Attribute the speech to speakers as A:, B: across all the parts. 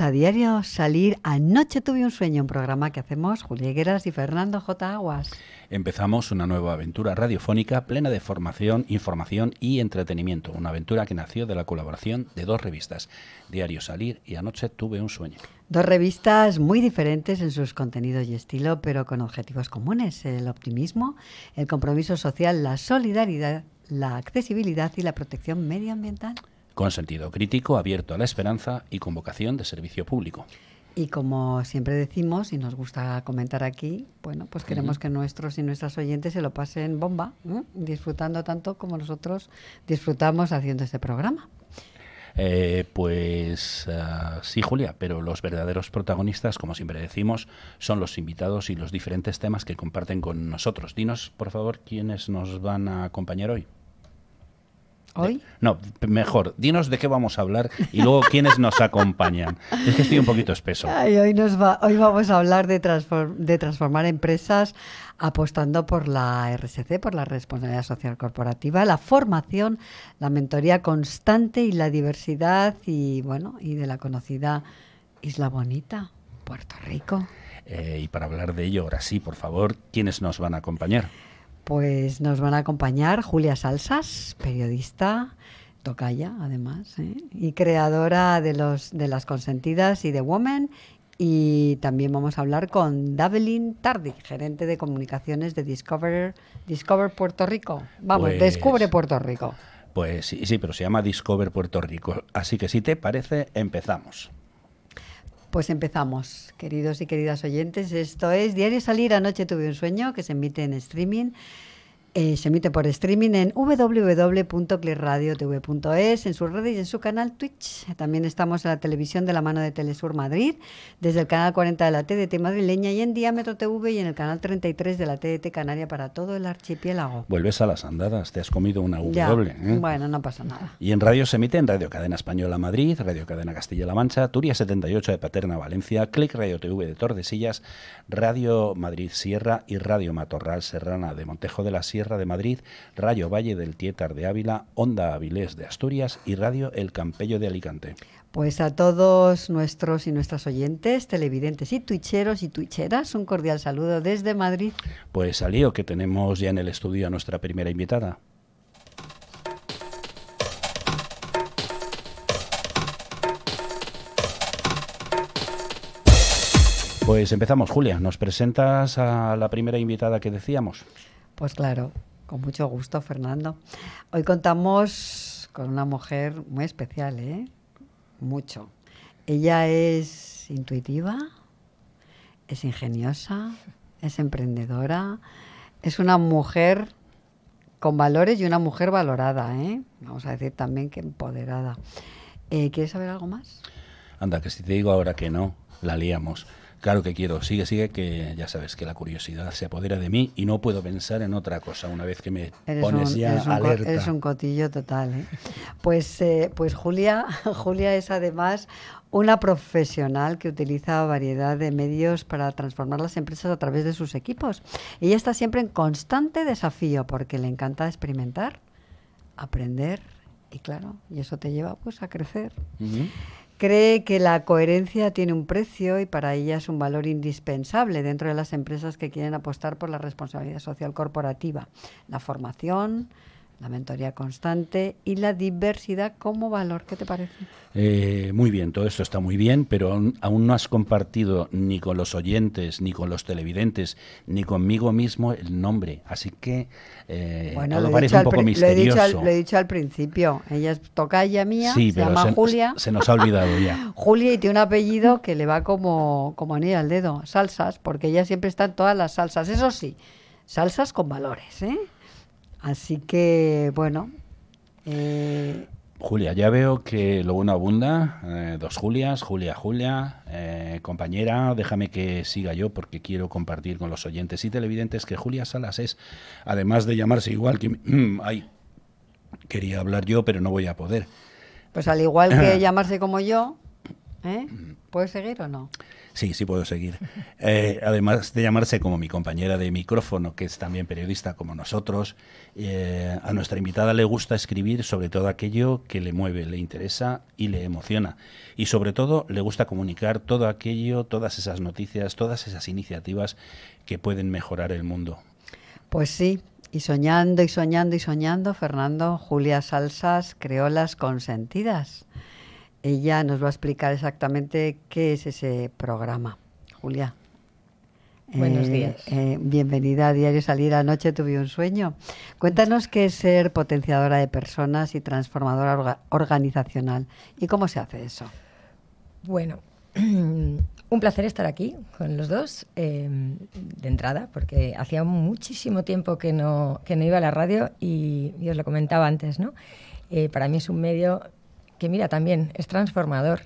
A: a Diario Salir. Anoche tuve un sueño, un programa que hacemos Julia Higueras y Fernando J. Aguas.
B: Empezamos una nueva aventura radiofónica plena de formación, información y entretenimiento. Una aventura que nació de la colaboración de dos revistas, Diario Salir y Anoche tuve un sueño.
A: Dos revistas muy diferentes en sus contenidos y estilo, pero con objetivos comunes, el optimismo, el compromiso social, la solidaridad, la accesibilidad y la protección medioambiental
B: con sentido crítico, abierto a la esperanza y con vocación de servicio público.
A: Y como siempre decimos y nos gusta comentar aquí, bueno, pues queremos que nuestros y nuestras oyentes se lo pasen bomba, ¿eh? disfrutando tanto como nosotros disfrutamos haciendo este programa.
B: Eh, pues ah, sí, Julia, pero los verdaderos protagonistas, como siempre decimos, son los invitados y los diferentes temas que comparten con nosotros. Dinos, por favor, quiénes nos van a acompañar hoy. No, mejor, dinos de qué vamos a hablar y luego quiénes nos acompañan. Es que estoy un poquito espeso.
A: hoy, vamos a hablar de, transformar empresas apostando por la RSC, por la responsabilidad social corporativa, la formación, la mentoría constante y la diversidad y bueno, y de la conocida Isla Bonita, Puerto Rico.
B: Eh, y para hablar de ello, ahora sí, por favor, ¿quiénes nos van a acompañar?
A: Pues nos van a acompañar Julia Salsas, periodista, tocaya además, ¿eh? y creadora de, los, de Las Consentidas y de Woman. Y también vamos a hablar con Davelin Tardi, gerente de comunicaciones de Discover, Discover Puerto Rico. Vamos, pues descubre Puerto Rico.
B: Pues sí, sí, pero se llama Discover Puerto Rico. Así que si te parece, empezamos.
A: Pues empezamos, queridos y queridas oyentes. Esto es Diario Salir Anoche Tuve un Sueño, que se emite en streaming eh, se emite por streaming en www.clearradiotv.es, en sus redes y en su canal Twitch. También estamos en la televisión de la mano de Telesur Madrid, desde el canal 40 de la TDT madrileña y en Diámetro TV y en el canal 33 de la TDT Canaria para todo el archipiélago.
B: Vuelves a las andadas, te has comido una W. ¿eh?
A: Bueno, no pasa nada.
B: Y en radio se emite en Radio Cadena Española Madrid, Radio Cadena Castilla-La Mancha, Turia 78 de Paterna Valencia, Click Radio TV de Tordesillas, Radio Madrid Sierra y Radio Matorral Serrana de Montejo de la Sierra ...Tierra de Madrid, Rayo Valle del Tietar de Ávila, Onda Avilés de Asturias y Radio El Campello de Alicante.
A: Pues a todos nuestros y nuestras oyentes, televidentes y tuicheros y tuicheras, un cordial saludo desde Madrid.
B: Pues alío, que tenemos ya en el estudio a nuestra primera invitada. Pues empezamos, Julia. ¿Nos presentas a la primera invitada que decíamos?
A: Pues claro, con mucho gusto, Fernando. Hoy contamos con una mujer muy especial, ¿eh? Mucho. Ella es intuitiva, es ingeniosa, es emprendedora, es una mujer con valores y una mujer valorada, ¿eh? Vamos a decir también que empoderada. Eh, ¿Quieres saber algo más?
B: Anda, que si te digo ahora que no, la liamos. Claro que quiero, sigue, sigue, que ya sabes que la curiosidad se apodera de mí y no puedo pensar en otra cosa una vez que me pones un, ya alerta.
A: un cotillo total. ¿eh? Pues, eh, pues Julia, Julia es además una profesional que utiliza variedad de medios para transformar las empresas a través de sus equipos. Ella está siempre en constante desafío porque le encanta experimentar, aprender y claro, y eso te lleva pues a crecer. Cree que la coherencia tiene un precio y para ella es un valor indispensable dentro de las empresas que quieren apostar por la responsabilidad social corporativa. La formación, la mentoría constante y la diversidad como valor. ¿Qué te parece?
B: Eh, muy bien, todo esto está muy bien, pero aún, no has compartido ni con los oyentes, ni con los televidentes, ni conmigo mismo el nombre. Así que eh, bueno, todo parece un poco misterioso. Lo
A: he, dicho al, principio. Ella es tocaya mía, se llama Julia. Se
B: nos ha olvidado ya.
A: Julia y tiene un apellido que le va como, como anilla al dedo, salsas, porque ella siempre está en todas las salsas. Eso sí, salsas con valores, ¿eh? Así que, bueno.
B: Eh, Julia, ya veo que lo bueno abunda. Eh, dos Julias, Julia, Julia. Eh, compañera, déjame que siga yo porque quiero compartir con los oyentes y televidentes que Julia Salas es, además de llamarse igual que... Ay, quería hablar yo, pero no voy a poder. Pues al igual que
A: llamarse como yo, ¿puedes seguir o no?
B: Sí, sí puedo seguir. Eh, además de llamarse como mi compañera de micrófono, que es también periodista como nosotros, eh, a nuestra invitada le gusta escribir sobre todo aquello que le mueve, le interesa y le emociona. Y sobre todo le gusta comunicar todo aquello, todas esas noticias, todas esas iniciativas que pueden mejorar el mundo.
A: Pues sí, y soñando y soñando y soñando, Fernando, Julia Salsas creó las consentidas. Ella nos va a explicar exactamente qué es ese programa. Julia. Buenos eh, días. Eh, bienvenida a Diario Salir. Anoche tuve un sueño. Cuéntanos qué es ser potenciadora de personas y transformadora organizacional y cómo se hace eso.
C: Bueno, un placer estar aquí con los dos em, de entrada, porque hacía muchísimo tiempo que no, que no iba a la radio y, os lo comentaba antes, ¿no? Eh, para mí es un medio que mira, también es transformador.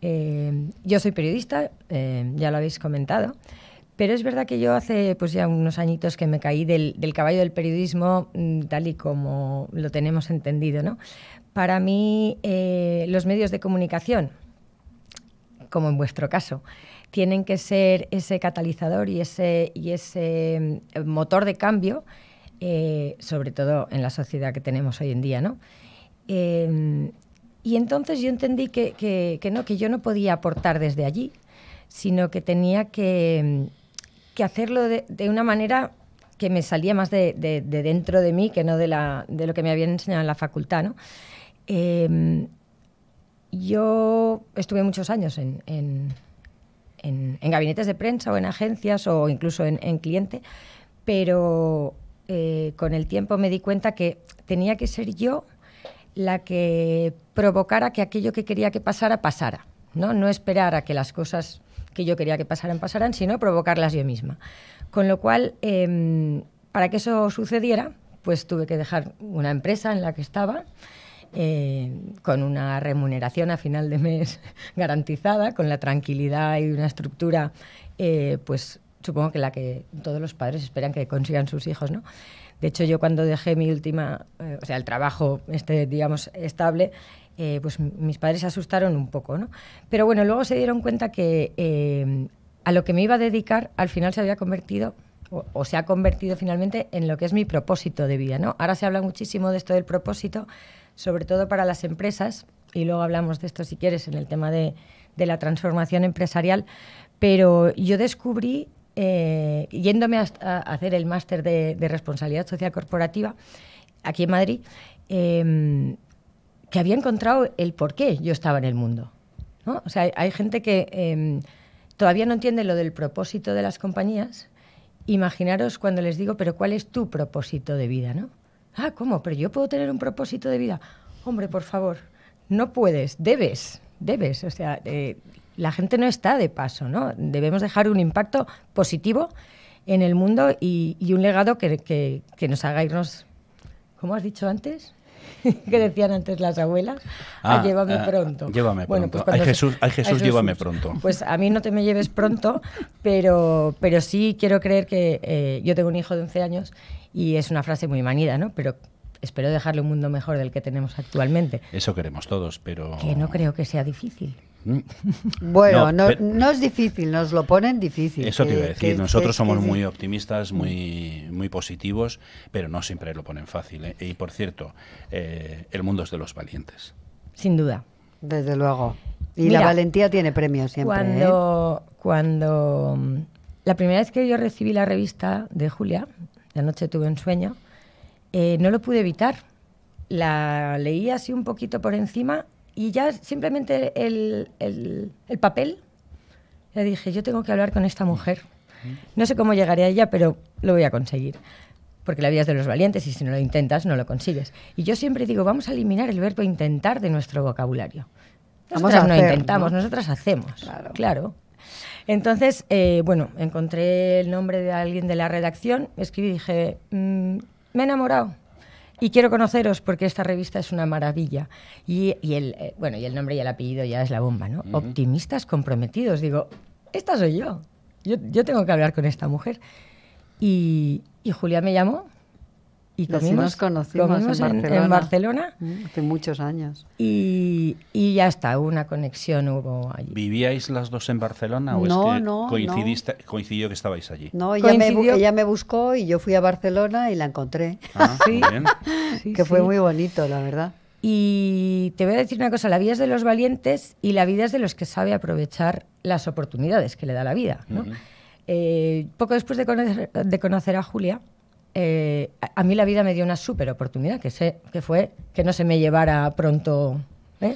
C: Eh, yo soy periodista, eh, ya lo habéis comentado, pero es verdad que yo hace pues ya unos añitos que me caí del, caballo del periodismo mm, tal y como lo tenemos entendido. ¿no? Para mí, eh, los medios de comunicación, como en vuestro caso, tienen que ser ese catalizador y ese, y ese mm, motor de cambio, sobre todo en la sociedad que tenemos hoy en día. ¿no? Y entonces yo entendí que, que, no, que yo no podía aportar desde allí, sino que tenía que, mm, hacerlo de, una manera que me salía más de, dentro de mí que no la, de, lo que me habían enseñado en la facultad. ¿no? Em, yo estuve muchos años en, en, gabinetes de prensa o en agencias o incluso en, cliente, pero eh, con el tiempo me di cuenta que tenía que ser yo la que provocara que aquello que quería que pasara pasara, ¿no? No esperar a que las cosas que yo quería que pasaran pasaran, sino provocarlas yo misma. Con lo cual, em, para que eso sucediera, pues tuve que dejar una empresa en la que estaba. Eh, con una remuneración a final de mes garantizada, con la tranquilidad y una estructura, eh, pues supongo que la que todos los padres esperan que consigan sus hijos, ¿no? De hecho, yo cuando dejé mi última, eh, o sea, el trabajo, este, digamos, estable, eh, pues mis padres se asustaron un poco, ¿no? Pero bueno, luego se dieron cuenta que eh, a lo que me iba a dedicar al final se había convertido o, se ha convertido finalmente en lo que es mi propósito de vida, ¿no? Ahora se habla muchísimo de esto del propósito, sobre todo para las empresas, y luego hablamos de esto si quieres en el tema de, de la transformación empresarial, pero yo descubrí eh, yéndome a, hacer el máster de, responsabilidad social corporativa aquí en Madrid, em, que había encontrado el por qué yo estaba en el mundo. ¿no? O sea, hay, gente que em, todavía no entiende lo del propósito de las compañías. Imaginaros cuando les digo, pero ¿cuál es tu propósito de vida? ¿no? Ah, ¿cómo? Pero yo puedo tener un propósito de vida. Hombre, por favor, no puedes, debes, debes. O sea, eh, la gente no está de paso, ¿no? Debemos dejar un impacto positivo en el mundo y, un legado que, que, nos haga irnos, ¿cómo has dicho antes? que decían antes las abuelas, ah, ah, llévame ah, pronto. Llévame pronto. Pues ay, Jesús, llévame
B: pronto. Pues
C: a mí no te me lleves pronto, pero, pero sí quiero creer que eh, yo tengo un hijo de 11 años y es una frase muy manida, ¿no? Pero espero dejarle un mundo mejor del que tenemos
B: actualmente. Eso queremos todos, pero... Que no
C: creo que sea difícil. Mm.
A: Bueno, no, es difícil, nos lo ponen difícil. Eso te iba a decir, nosotros somos muy
B: optimistas, muy, muy positivos, pero no siempre lo ponen fácil. ¿eh? Y por cierto, eh, el mundo es de los valientes.
C: Sin duda. Desde luego. Y la valentía tiene premio siempre. ¿eh? Cuando, cuando la primera vez que yo recibí la revista de Julia, la noche tuve un sueño, no lo pude evitar. La leí así un poquito por encima y ya simplemente el, papel, le dije, yo tengo que hablar con esta mujer. No sé cómo llegaré a ella, pero lo voy a conseguir. Porque la vida es de los valientes y si no lo intentas, no lo consigues. Y yo siempre digo, vamos a eliminar el verbo intentar de nuestro vocabulario. Nosotras no intentamos, nosotras hacemos. Claro. Entonces, eh, bueno, encontré el nombre de alguien de la redacción, escribí y dije, mm, me he enamorado. Y quiero conoceros porque esta revista es una maravilla. Y, el, eh, bueno, y el nombre y el apellido ya es la bomba, ¿no? Optimistas comprometidos. Digo, esta soy yo. yo. tengo que hablar con esta mujer. Y, y Julia me llamó y también nos conocimos en, Barcelona. Mm, hace muchos años. Y, y, ya está, una conexión hubo allí.
B: ¿Vivíais las dos en Barcelona o no, no, coincidiste, coincidió que estabais allí?
C: No, ella me, ella me,
A: buscó y yo fui a Barcelona y la encontré. Ah, bien. que fue muy bonito, la verdad.
C: Y te voy a decir una cosa, la vida es de los valientes y la vida es de los que sabe aprovechar las oportunidades que le da la vida. Eh, poco después de conocer, de conocer a Julia, eh, a mí la vida me dio una súper oportunidad, que, sé, que fue que no se me llevara pronto. ¿eh?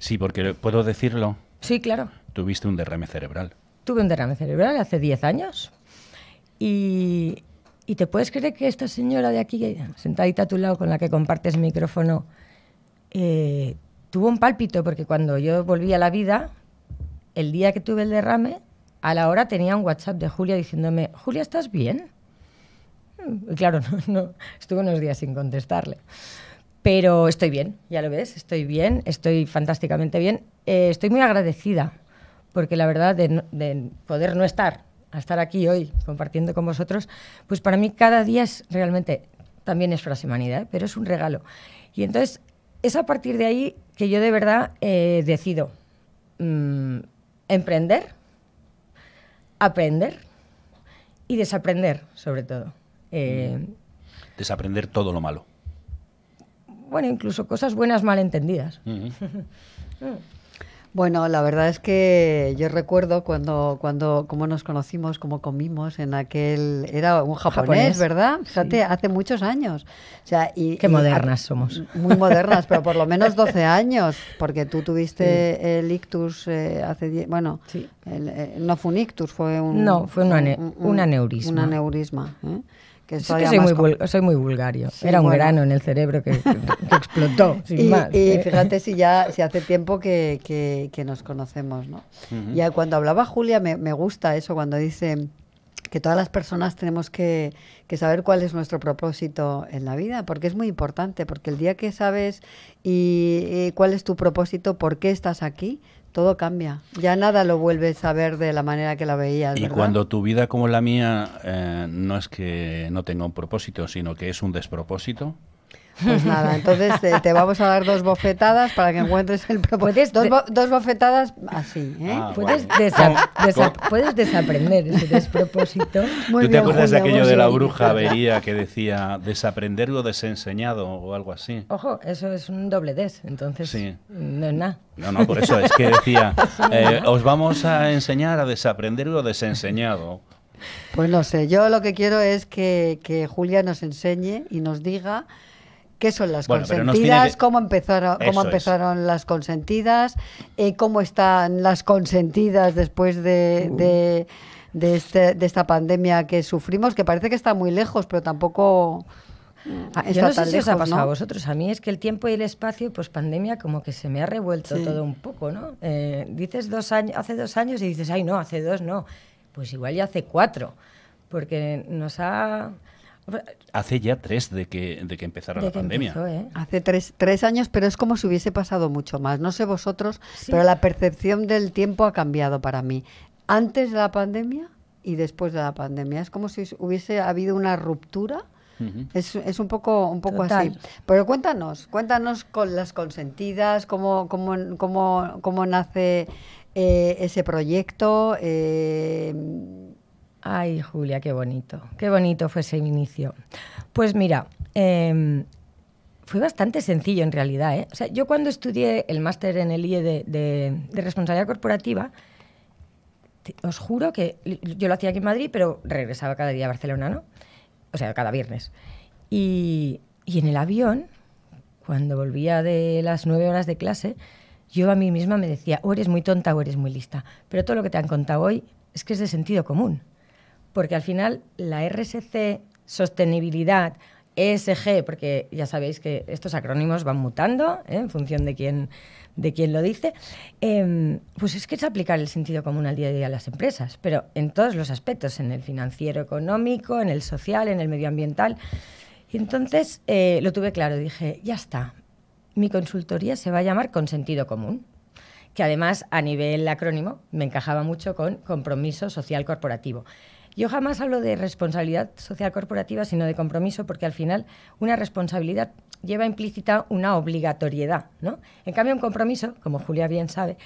B: Sí, porque puedo decirlo. Sí, claro. Tuviste un derrame cerebral.
C: Tuve un derrame cerebral hace 10 años. Y, te puedes creer que esta señora de aquí, sentadita a tu lado, con la que compartes micrófono, eh, tuvo un pálpito, porque cuando yo volví a la vida, el día que tuve el derrame, a la hora tenía un WhatsApp de Julia diciéndome, Julia, ¿estás bien? Mm, claro, no, estuve unos días sin contestarle. Pero estoy bien, ya lo ves, estoy bien, estoy fantásticamente bien. Eh, estoy muy agradecida, porque la verdad, de, poder no estar, estar aquí hoy compartiendo con vosotros, pues para mí cada día es realmente, también es frase humanidad, ¿eh? pero es un regalo. Y entonces es a partir de ahí que yo de verdad eh, decido mm, emprender, aprender y desaprender, sobre todo. Eh, mm.
B: Desaprender todo lo malo.
C: Bueno, incluso cosas buenas malentendidas. Mm. Bueno, la verdad es que
A: yo recuerdo cuando, cuando cómo nos conocimos, cómo comimos en aquel era un japonés, ¿verdad? Fíjate, hace muchos años. O sea, y, qué modernas somos. Muy modernas, pero por lo menos 12 años, porque tú tuviste el ictus eh, hace 10, bueno, eh, no fue un ictus, fue un No, fue una un, aneurisma
C: soy, que soy, muy soy, muy vulgario. Era un verano en el cerebro que, explotó, y, eh. fíjate
A: si ya si hace tiempo que, nos conocemos, ¿no? Y cuando hablaba Julia, me, gusta eso, cuando dice que todas las personas tenemos que, saber cuál es nuestro propósito en la vida, porque es muy importante, porque el día que sabes y, cuál es tu propósito, por qué estás aquí, todo cambia. Ya nada lo vuelves a ver de la manera que la veías. Y cuando
B: tu vida como la mía eh, no es que no tenga un propósito, sino que es un despropósito,
A: pues nada, entonces eh, te, vamos a dar dos bofetadas para que encuentres el propósito. Dos, dos, bofetadas así, ¿eh? ah,
C: ¿Puedes, desaprender ese despropósito. ¿Tú te acuerdas de aquello de la bruja avería
B: que decía desaprender lo desenseñado o algo así?
C: Ojo, eso es un doble des, entonces no es nada. No, no, por eso es que decía,
B: eh, os vamos a enseñar a desaprender lo desenseñado.
A: Pues no sé,
C: yo lo que quiero es
A: que, que Julia nos enseñe y nos diga qué son las consentidas, cómo, empezaron, cómo empezaron las consentidas, eh, cómo están las consentidas después este, de, esta pandemia que sufrimos, que parece que está muy lejos, pero tampoco... Mm. Ah, Yo no sé si os ha pasado a
C: vosotros. A mí es que el tiempo y el espacio, pues pandemia, como que se me ha revuelto todo un poco, ¿no? Eh, dices dos años, hace dos años y dices, ay, no, hace dos no. Pues igual ya hace cuatro, porque nos ha
B: Hace ya tres de que, de empezara la pandemia.
C: ¿eh? Hace tres,
A: años, pero es como si hubiese pasado mucho más. No sé vosotros, pero la percepción del tiempo ha cambiado para mí. Antes de la pandemia y después de la pandemia. Es como si hubiese habido una ruptura. es, un poco, un poco así. Pero cuéntanos, cuéntanos con las consentidas, cómo, cómo, cómo, nace eh, ese
C: proyecto. Eh, Ay, Julia, qué bonito. Qué bonito fue ese inicio. Pues mira, em, fue bastante sencillo en realidad. ¿eh? yo cuando estudié el máster en el IE de, responsabilidad corporativa, os juro que yo lo hacía aquí en Madrid, pero regresaba cada día a Barcelona, ¿no? O sea, cada viernes. Y, y en el avión, cuando volvía de las nueve horas de clase, yo a mí misma me decía, o eres muy tonta o eres muy lista, pero todo lo que te han contado hoy es que es de sentido común porque al final la RSC, sostenibilidad, ESG, porque ya sabéis que estos acrónimos van mutando ¿eh? en función de quién, de quién lo dice, em, pues es que es aplicar el sentido común al día a día a las empresas, pero en todos los aspectos, en el financiero económico, en el social, en el medioambiental. Y entonces eh, lo tuve claro, dije, ya está, mi consultoría se va a llamar con sentido común que además a nivel acrónimo me encajaba mucho con compromiso social corporativo. Yo jamás hablo de responsabilidad social corporativa, sino de compromiso, porque al final una responsabilidad lleva implícita una obligatoriedad, ¿no? En cambio, un compromiso, como Julia bien sabe,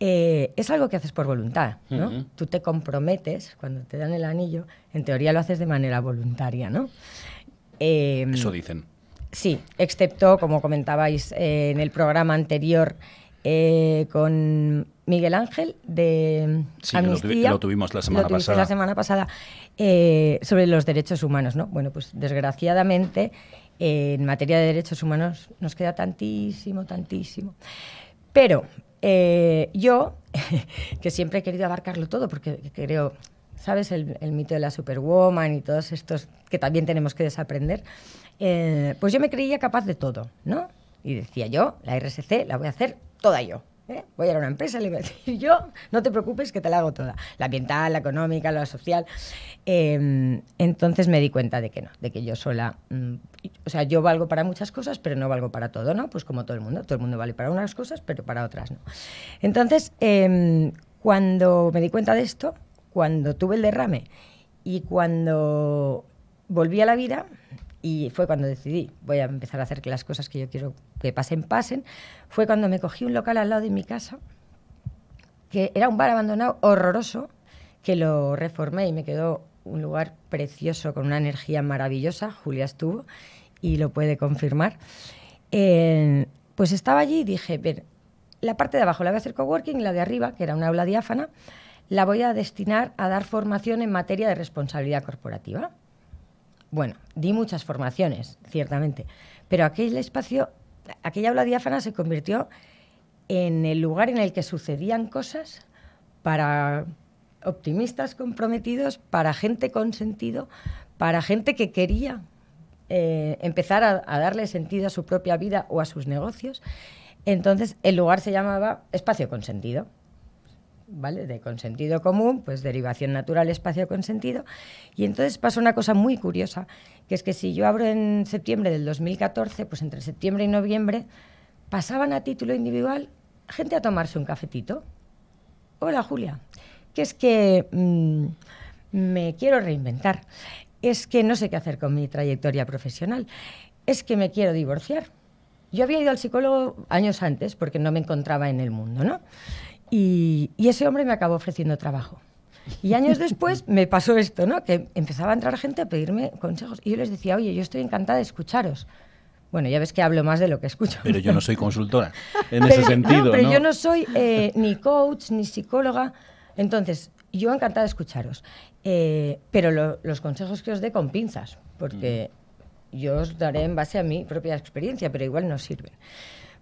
C: eh, es algo que haces por voluntad, ¿no? Tú te comprometes cuando te dan el anillo, en teoría lo haces de manera voluntaria, ¿no? Em, Eso dicen. Sí, excepto, como comentabais eh, en el programa anterior, eh, con Miguel Ángel de sí, Amnistía. Que lo, tuvimos la semana pasada. Eh, sobre los derechos humanos, ¿no? Bueno, pues desgraciadamente eh, en materia de derechos humanos nos queda tantísimo, tantísimo. Pero yo, que siempre he querido abarcarlo todo, porque creo, ¿sabes? el, mito de la superwoman y todos estos que también tenemos que desaprender. pues yo me creía capaz de todo, ¿no? Y decía yo, la RSC la voy a hacer toda yo. ¿eh? Voy a ir a una empresa y le voy yo, no te preocupes que te la hago toda. La ambiental, la económica, la social. Em, entonces me di cuenta de que no, de que yo sola, mm, o sea, yo valgo para muchas cosas, pero no valgo para todo, ¿no? Pues como todo el mundo, todo el mundo vale para unas cosas, pero para otras no. Entonces, em, cuando me di cuenta de esto, cuando tuve el derrame y cuando volví a la vida, y fue cuando decidí, voy a empezar a hacer que las cosas que yo quiero que pasen, pasen, fue cuando me cogí un local al lado de mi casa, que era un bar abandonado horroroso, que lo reformé y me quedó un lugar precioso, con una energía maravillosa, Julia estuvo y lo puede confirmar. pues estaba allí y dije, la parte de abajo la voy a hacer coworking y la de arriba, que era una aula diáfana, la voy a destinar a dar formación en materia de responsabilidad corporativa. Bueno, di muchas formaciones, ciertamente, pero aquel espacio, aquella aula diáfana se convirtió en el lugar en el que sucedían cosas para optimistas comprometidos, para gente con sentido, para gente que quería eh, empezar a, a, darle sentido a su propia vida o a sus negocios. Entonces, el lugar se llamaba Espacio Consentido. ¿vale? De consentido común, pues derivación natural, espacio consentido. Y entonces pasa una cosa muy curiosa, que es que si yo abro en septiembre del 2014, pues entre septiembre y noviembre pasaban a título individual gente a tomarse un cafetito. Hola Julia, que es que mm, me quiero reinventar, es que no sé qué hacer con mi trayectoria profesional, es que me quiero divorciar. Yo había ido al psicólogo años antes porque no me encontraba en el mundo, ¿no? Y, ese hombre me acabó ofreciendo trabajo. Y años después me pasó esto, ¿no? Que empezaba a entrar gente a pedirme consejos. Y yo les decía, oye, yo estoy encantada de escucharos. Bueno, ya ves que hablo más de lo que escucho. Pero yo no soy
B: consultora, en ese sentido. No, pero yo no
C: soy eh, ni coach, ni psicóloga. Entonces, yo encantada de escucharos. Eh, pero los consejos que os dé con pinzas, porque mm. yo os daré en base a mi propia experiencia, pero igual no sirven.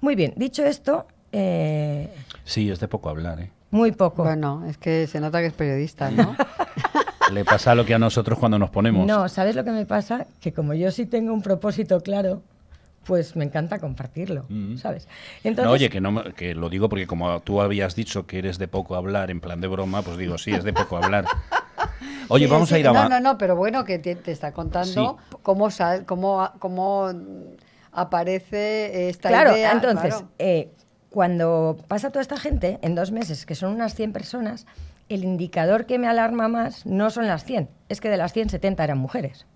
C: Muy bien, dicho esto, eh,
B: sí, es de poco hablar, ¿eh?
C: Muy poco. Bueno, es que se nota que es periodista, ¿no?
B: Le pasa lo que a nosotros cuando nos ponemos.
C: No, ¿sabes lo que me pasa? Que como yo sí tengo un propósito claro, pues me encanta compartirlo, mm. ¿sabes? Entonces, oye,
B: que, lo digo porque como tú habías dicho que eres de poco hablar en plan de broma, pues digo, sí, es de poco hablar. Oye, vamos a ir a... No, no,
A: no, pero bueno, que te, está contando cómo, cómo, cómo aparece esta claro, idea. Entonces, claro,
C: entonces, eh, cuando pasa toda esta gente, en dos meses, que son unas 100 personas, el indicador que me alarma más no son las 100, es que de las 170 eran mujeres.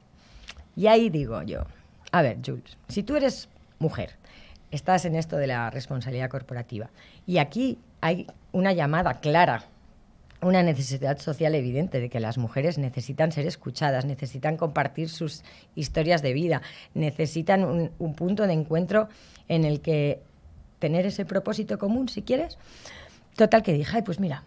C: Y ahí digo yo, a ver, Jules, si tú eres mujer, estás en esto de la responsabilidad corporativa, y aquí hay una llamada clara, una necesidad social evidente de que las mujeres necesitan ser escuchadas, necesitan compartir sus historias de vida, necesitan un punto de encuentro en el que tener ese propósito común, si quieres. Total que dije, ay, pues mira,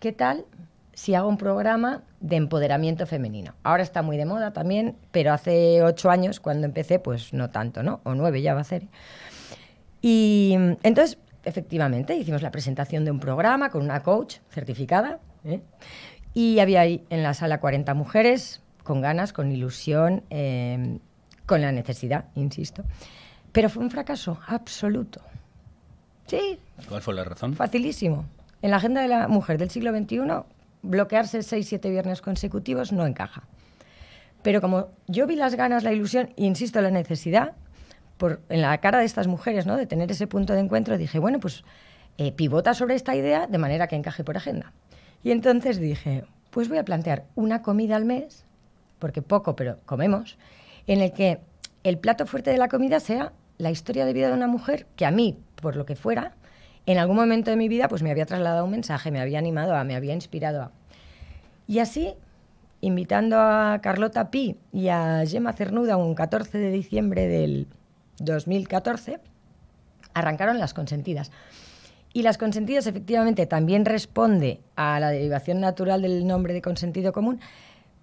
C: ¿qué tal si hago un programa de empoderamiento femenino? Ahora está muy de moda también, pero hace ocho años cuando empecé, pues no tanto, ¿no? O nueve ya va a ser. Y entonces, efectivamente, hicimos la presentación de un programa con una coach certificada. ¿eh? Y había ahí en la sala 40 mujeres con ganas, con ilusión, eh, con la necesidad, insisto. Pero fue un fracaso absoluto. Sí.
B: ¿Cuál fue la razón?
C: Facilísimo. En la agenda de la mujer del siglo XXI, bloquearse seis, siete viernes consecutivos no encaja. Pero como yo vi las ganas, la ilusión, e insisto, la necesidad, por, en la cara de estas mujeres, ¿no? de tener ese punto de encuentro, dije, bueno, pues eh, pivota sobre esta idea de manera que encaje por agenda. Y entonces dije, pues voy a plantear una comida al mes, porque poco, pero comemos, en el que el plato fuerte de la comida sea la historia de vida de una mujer que a mí, por lo que fuera, en algún momento de mi vida pues me había trasladado un mensaje, me había animado a, me había inspirado a. Y así, invitando a Carlota Pi y a Gemma Cernuda un 14 de diciembre del 2014, arrancaron las consentidas. Y las consentidas efectivamente también responde a la derivación natural del nombre de consentido común,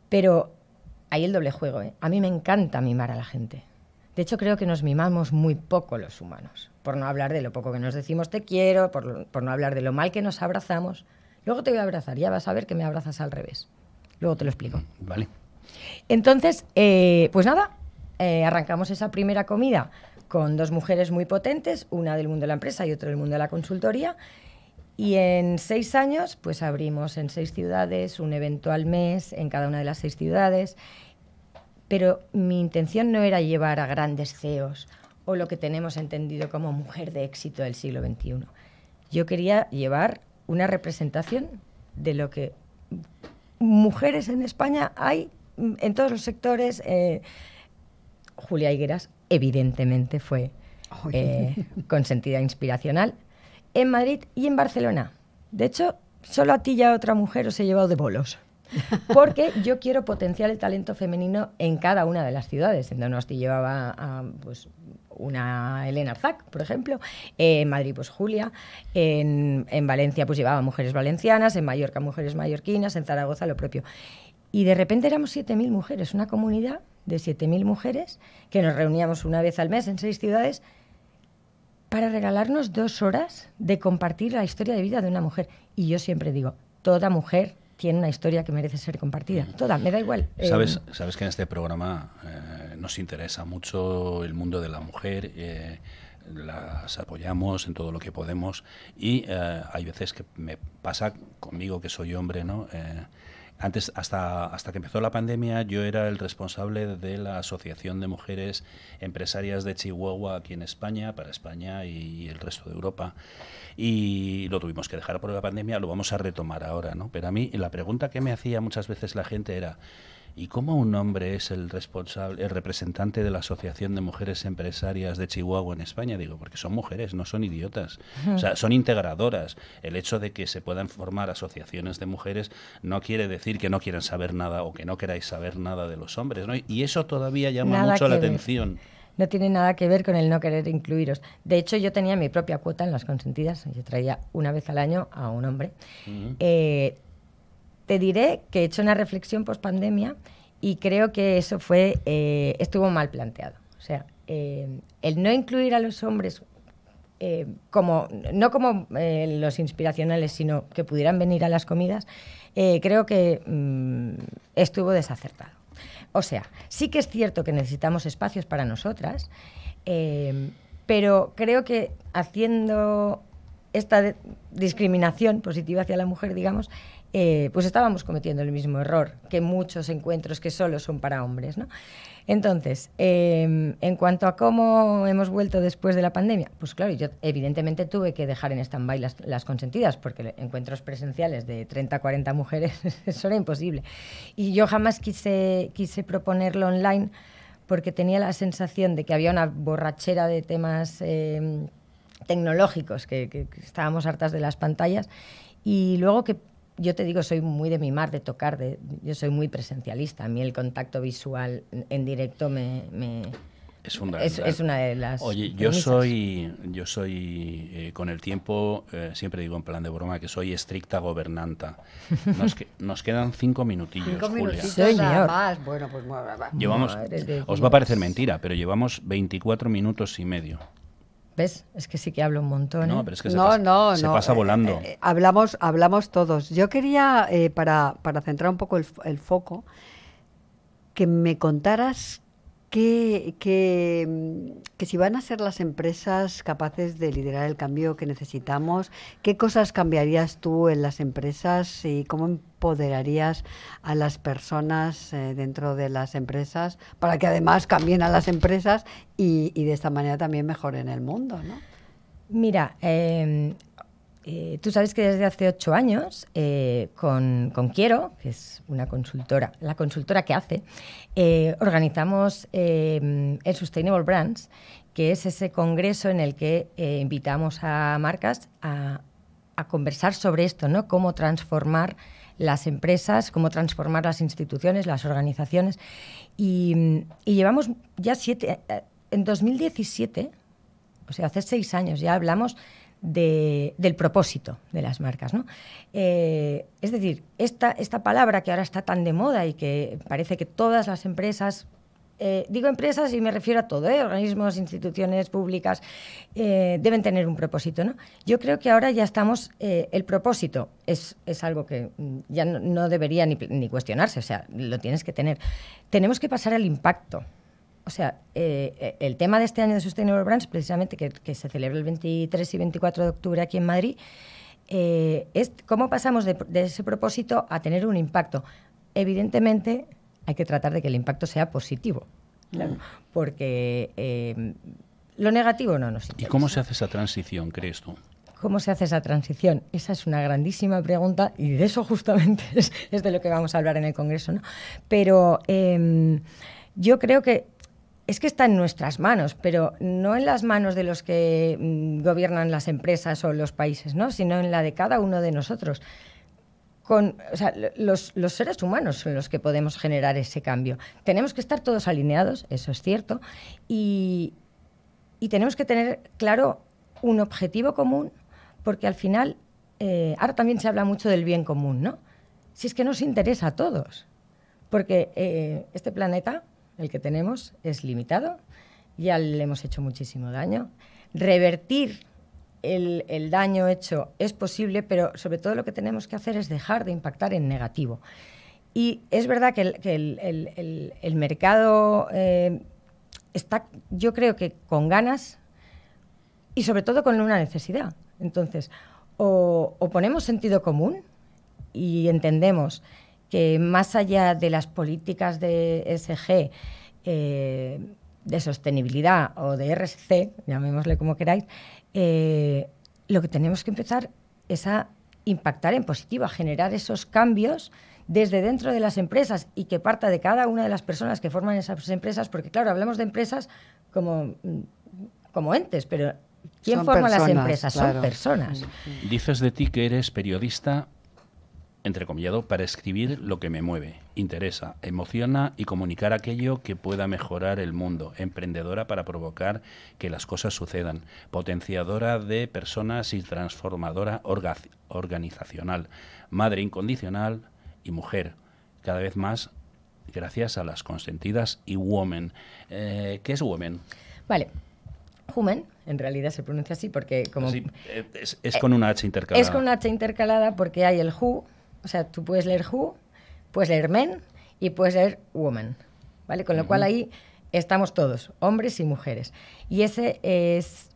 C: pero ahí el doble juego. ¿eh? A mí me encanta mimar a la gente. De hecho, creo que nos mimamos muy poco los humanos, por no hablar de lo poco que nos decimos te quiero, por, no hablar de lo mal que nos abrazamos. Luego te voy a abrazar, ya vas a ver que me abrazas al revés. Luego te lo explico. Mm, vale. Entonces, eh, pues nada, eh, arrancamos esa primera comida con dos mujeres muy potentes, una del mundo de la empresa y otra del mundo de la consultoría. Y en seis años, pues abrimos en seis ciudades, un evento al mes en cada una de las seis ciudades. Pero mi intención no era llevar a grandes CEOs o lo que tenemos entendido como mujer de éxito del siglo XXI. Yo quería llevar una representación de lo que mujeres en España hay mm, en todos los sectores. Eh, Julia Higueras, evidentemente, fue eh, consentida e inspiracional en Madrid y en Barcelona. De hecho, solo a ti y a otra mujer os he llevado de bolos. porque yo quiero potenciar el talento femenino en cada una de las ciudades. En Donosti llevaba ah, pues, una Elena Arzac, por ejemplo, en Madrid pues Julia, en, en Valencia pues llevaba mujeres valencianas, en Mallorca mujeres mallorquinas, en Zaragoza lo propio. Y de repente éramos 7.000 mujeres, una comunidad de 7.000 mujeres que nos reuníamos una vez al mes en seis ciudades para regalarnos dos horas de compartir la historia de vida de una mujer. Y yo siempre digo, toda mujer tiene una historia que merece ser compartida. Mm. Toda, me da igual. Eh. Sabes,
B: sabes que en este programa eh, nos interesa mucho el mundo de la mujer. Eh, las apoyamos en todo lo que podemos y hay veces que me pasa conmigo que soy hombre, ¿no? Antes, hasta, hasta que empezó la pandemia, yo era el responsable de la Asociación de Mujeres Empresarias de Chihuahua aquí en España, para España y, el resto de Europa. Y lo tuvimos que dejar por la pandemia, lo vamos a retomar ahora, ¿no? Pero a mí la pregunta que me hacía muchas veces la gente era, ¿Y cómo un hombre es el responsable, el representante de la Asociación de Mujeres Empresarias de Chihuahua en España? Digo, porque son mujeres, no son idiotas. O sea, son integradoras. El hecho de que se puedan formar asociaciones de mujeres no quiere decir que no quieran saber nada o que no queráis saber nada de los hombres. ¿no? Y eso todavía llama mucho la atención
C: no tiene nada que ver con el no querer incluiros. De hecho, yo tenía mi propia cuota en las consentidas, yo traía una vez al año a un hombre te diré que he hecho una reflexión post pandemia y creo que eso fue eh, estuvo mal planteado. O sea, eh, el no incluir a los hombres eh, como no como los inspiracionales, sino que pudieran venir a las comidas, creo que mm, estuvo desacertado. O sea, sí que es cierto que necesitamos espacios para nosotras, pero creo que haciendo esta discriminación positiva hacia la mujer, digamos, eh, pues estábamos cometiendo el mismo error que muchos encuentros que solo son para hombres. ¿no? Entonces, em, en cuanto a cómo hemos vuelto después de la pandemia, pues claro, yo evidentemente tuve que dejar en stand-by las, consentidas, porque encuentros presenciales de 30, 40 mujeres, eso era imposible. Y yo jamás quise, quise proponerlo online porque tenía la sensación de que había una borrachera de temas em, tecnológicos, que, que estábamos hartas de las pantallas, y luego que yo te digo, soy muy de mi mar de tocar, de, yo soy muy presencialista. A mí el contacto visual en directo me...
B: es, es, una de las... Oye, yo soy, yo soy eh, con el tiempo, eh, siempre digo en plan de broma, que soy estricta gobernanta. Nos, nos quedan cinco minutillos, Julia. Minutitos
A: más. Bueno, pues, Llevamos, os va a parecer
B: mentira, pero llevamos 24 minutos y medio.
C: ¿Ves? Es que sí que
A: hablo un montón. No, ¿eh? pero es que se, pasa, eh,
B: volando. Eh,
A: hablamos, hablamos todos. Yo quería, para, para, centrar un poco el, el foco, que me contaras Mm, que, si van a ser las empresas capaces de liderar el cambio que necesitamos, ¿qué cosas cambiarías tú en las empresas y cómo empoderarías a las personas eh, dentro de las empresas para que además cambien a las empresas y, de esta manera también mejoren el mundo?
C: Mira, em, eh, tú sabes que desde hace ocho años, eh, con, Quiero, que es una consultora, la consultora que hace, eh, organizamos el Sustainable Brands, que es ese congreso en el que invitamos a marcas a, conversar sobre esto, ¿no? Cómo transformar las empresas, cómo transformar las instituciones, las organizaciones. Y, y llevamos ya siete. En 2017, o sea, hace seis años ya hablamos del propósito de las marcas. Eh, es decir, esta, palabra que ahora está tan de moda y que parece que todas las empresas eh, digo empresas y me refiero a todo, ¿eh? organismos, instituciones públicas, deben tener un propósito. ¿no? Yo creo que ahora ya estamos, el propósito es, algo que ya no, debería ni, ni, cuestionarse, o sea, lo tienes que tener. Tenemos que pasar al impacto. O sea, eh, eh, el tema de este año de Sustainable Brands, precisamente que, se celebra el 23 y 24 de octubre aquí en Madrid, eh, es cómo pasamos de, ese propósito a tener un impacto. Evidentemente, hay que tratar de que el impacto sea positivo, claro, porque lo negativo no nos interesa. ¿Y cómo se hace esa
B: transición, crees tú?
C: ¿Cómo se hace esa transición? Esa es una grandísima pregunta y de eso justamente es, de lo que vamos a hablar en el Congreso. ¿no? Pero em, yo creo que es que está en nuestras manos, pero no en las manos de los que mm, gobiernan las empresas o los países, ¿no? sino en la de cada uno de nosotros. Con, los, seres humanos son los que podemos generar ese cambio. Tenemos que estar todos alineados, eso es cierto, y, tenemos que tener claro un objetivo común, porque al final, eh, ahora también se habla mucho del bien común, ¿no? Si es que nos interesa a todos, porque eh, este planeta el que tenemos es limitado, ya le hemos hecho muchísimo daño. Revertir el, daño hecho es posible, pero sobre todo lo que tenemos que hacer es dejar de impactar en negativo. Y es verdad que el, mercado eh, está, yo creo que con ganas y sobre todo con una necesidad. Entonces, o ponemos sentido común y entendemos que más allá de las políticas de SG, eh, de sostenibilidad o de RSC, llamémosle como queráis, eh, lo que tenemos que empezar es a impactar en positivo, a generar esos cambios desde dentro de las empresas y que parta de cada una de las personas que forman esas empresas, porque claro, hablamos de empresas como, como entes, pero
D: ¿quién forma las
C: empresas? Son personas.
B: Dices de ti que eres periodista entrecomillado, para escribir lo que me mueve, interesa, emociona y comunicar aquello que pueda mejorar el mundo, emprendedora para provocar que las cosas sucedan, potenciadora de personas y transformadora organizacional, madre incondicional y mujer, cada vez más gracias a las consentidas y woman. Eh, ¿Qué es woman?
C: Vale, Human, en realidad se pronuncia así porque como... Eh,
B: es, con una H intercalada. Es con
C: una H intercalada porque hay el who, o sea, tú puedes leer who, puedes leer men y puedes leer woman. ¿Vale? Con lo cual ahí estamos todos, hombres y mujeres. Y ese es,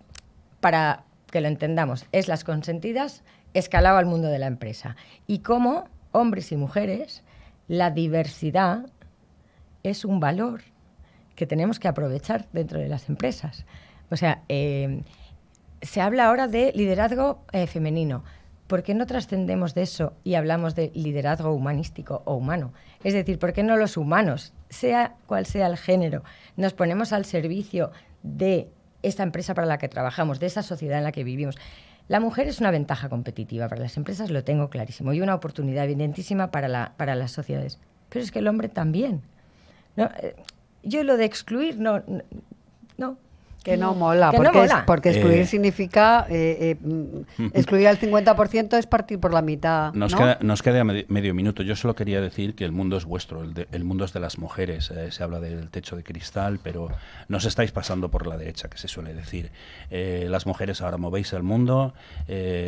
C: para que lo entendamos, es las consentidas escalado al mundo de la empresa. Y como hombres y mujeres, la diversidad es un valor que tenemos que aprovechar dentro de las empresas. O sea, eh, se habla ahora de liderazgo eh, femenino, ¿por qué no trascendemos de eso y hablamos de liderazgo humanístico o humano? Es decir, ¿por qué no los humanos, sea cual sea el género, nos ponemos al servicio de esta empresa para la que trabajamos, de esa sociedad en la que vivimos? La mujer es una ventaja competitiva para las empresas, lo tengo clarísimo, y una oportunidad evidentísima para, la, para las sociedades. Pero es que el hombre también. Eh, yo lo de excluir, no, no, que no mm. mola, porque, eh. excluir significa
A: eh, eh, mm, excluir al 50% es partir por la mitad. Nos
B: queda, medio, minuto. Yo solo quería decir que el mundo es vuestro, el, mundo es de las mujeres. se habla del techo de cristal, pero nos estáis pasando por la derecha, que se suele decir. las mujeres ahora movéis el mundo.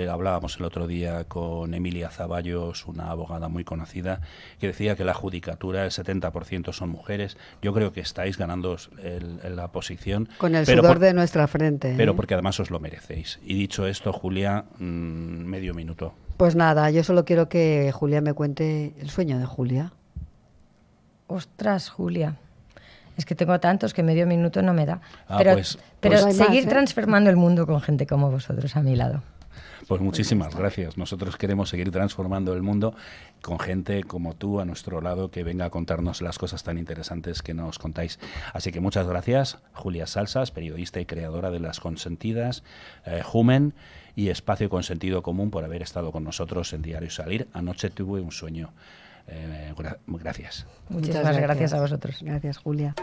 B: hablábamos el otro día con Emilia Zaballos, una abogada muy conocida, que decía que la judicatura, el 70% son mujeres. Yo creo que estáis ganando la posición. Con el de nuestra frente. Pero ¿eh? porque además os lo merecéis. Y dicho esto, Julia, mm, medio minuto.
A: Pues nada, yo solo quiero que Julia me cuente el sueño de Julia.
C: Ostras, Julia. Es que tengo tantos que medio minuto no me da. Ah, pero, pues, pues seguir ¿eh? transformando el mundo con gente como vosotros a mi lado.
B: Pues muchísimas gracias. Nosotros queremos seguir transformando el mundo con gente como tú a nuestro lado que venga a contarnos las cosas tan interesantes que nos contáis. Así que muchas gracias, Julia Salsas, periodista y creadora de Las Consentidas, eh, Human y Espacio con Sentido Común por haber estado con nosotros en Diario Salir. Anoche tuve un sueño. Eh, gracias.
A: Muchas gracias a vosotros. Gracias, Julia.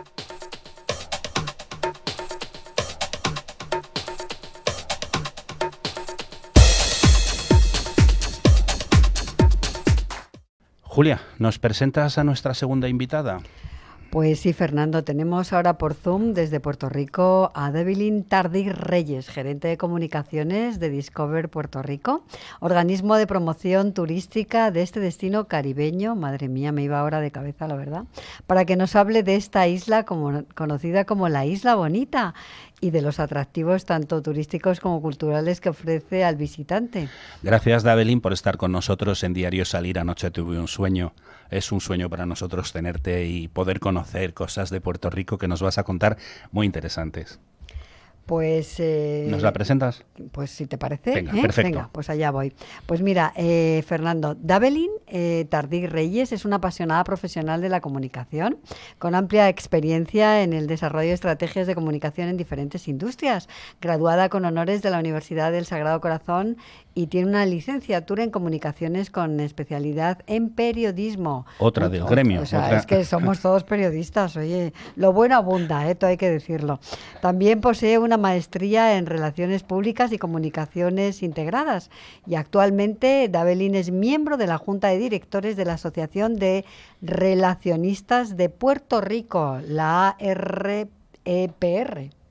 B: Julia, ¿nos presentas a nuestra segunda invitada?
A: Pues sí, Fernando, tenemos ahora por Zoom desde Puerto Rico a Debilín tardig Reyes, gerente de comunicaciones de Discover Puerto Rico, organismo de promoción turística de este destino caribeño. Madre mía, me iba ahora de cabeza, la verdad. Para que nos hable de esta isla conocida como la Isla Bonita y de los atractivos tanto turísticos como culturales que ofrece al visitante.
B: Gracias, Dabelín, por estar con nosotros en Diario Salir. Anoche tuve un sueño. Es un sueño para nosotros tenerte y poder conocer cosas de Puerto Rico que nos vas a contar muy interesantes.
A: Pues. Eh, ¿Nos la presentas? Pues si te parece. Venga, ¿eh? perfecto. Venga, pues allá voy. Pues mira, eh, Fernando, Dabelin Tardí Reyes es una apasionada profesional de la comunicación, con amplia experiencia en el desarrollo de estrategias de comunicación en diferentes industrias. Graduada con honores de la Universidad del Sagrado Corazón y tiene una licenciatura en comunicaciones con especialidad en periodismo. Otra del gremio. O sea, es que somos todos periodistas, oye, lo bueno abunda, ¿eh? esto hay que decirlo. También posee una maestría en relaciones públicas y comunicaciones integradas y actualmente Dabelín es miembro de la Junta de Directores de la Asociación de Relacionistas de Puerto Rico, la ARPR. E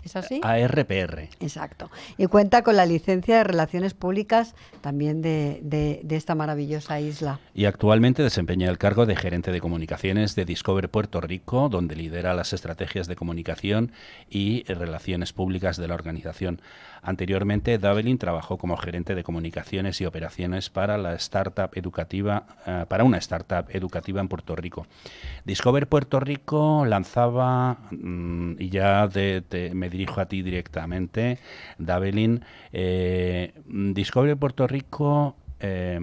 A: ¿Es así? ARPR. Exacto. Y cuenta con la licencia de Relaciones Públicas también de, de, esta maravillosa isla.
B: Y actualmente desempeña el cargo de gerente de comunicaciones de Discover Puerto Rico, donde lidera las estrategias de comunicación y relaciones públicas de la organización. Anteriormente, Davelin trabajó como gerente de comunicaciones y operaciones para la startup educativa eh, para una startup educativa en Puerto Rico. Discover Puerto Rico lanzaba mm, y ya me dirijo a ti directamente, Davelin. Eh, mm, Discover Puerto Rico eh,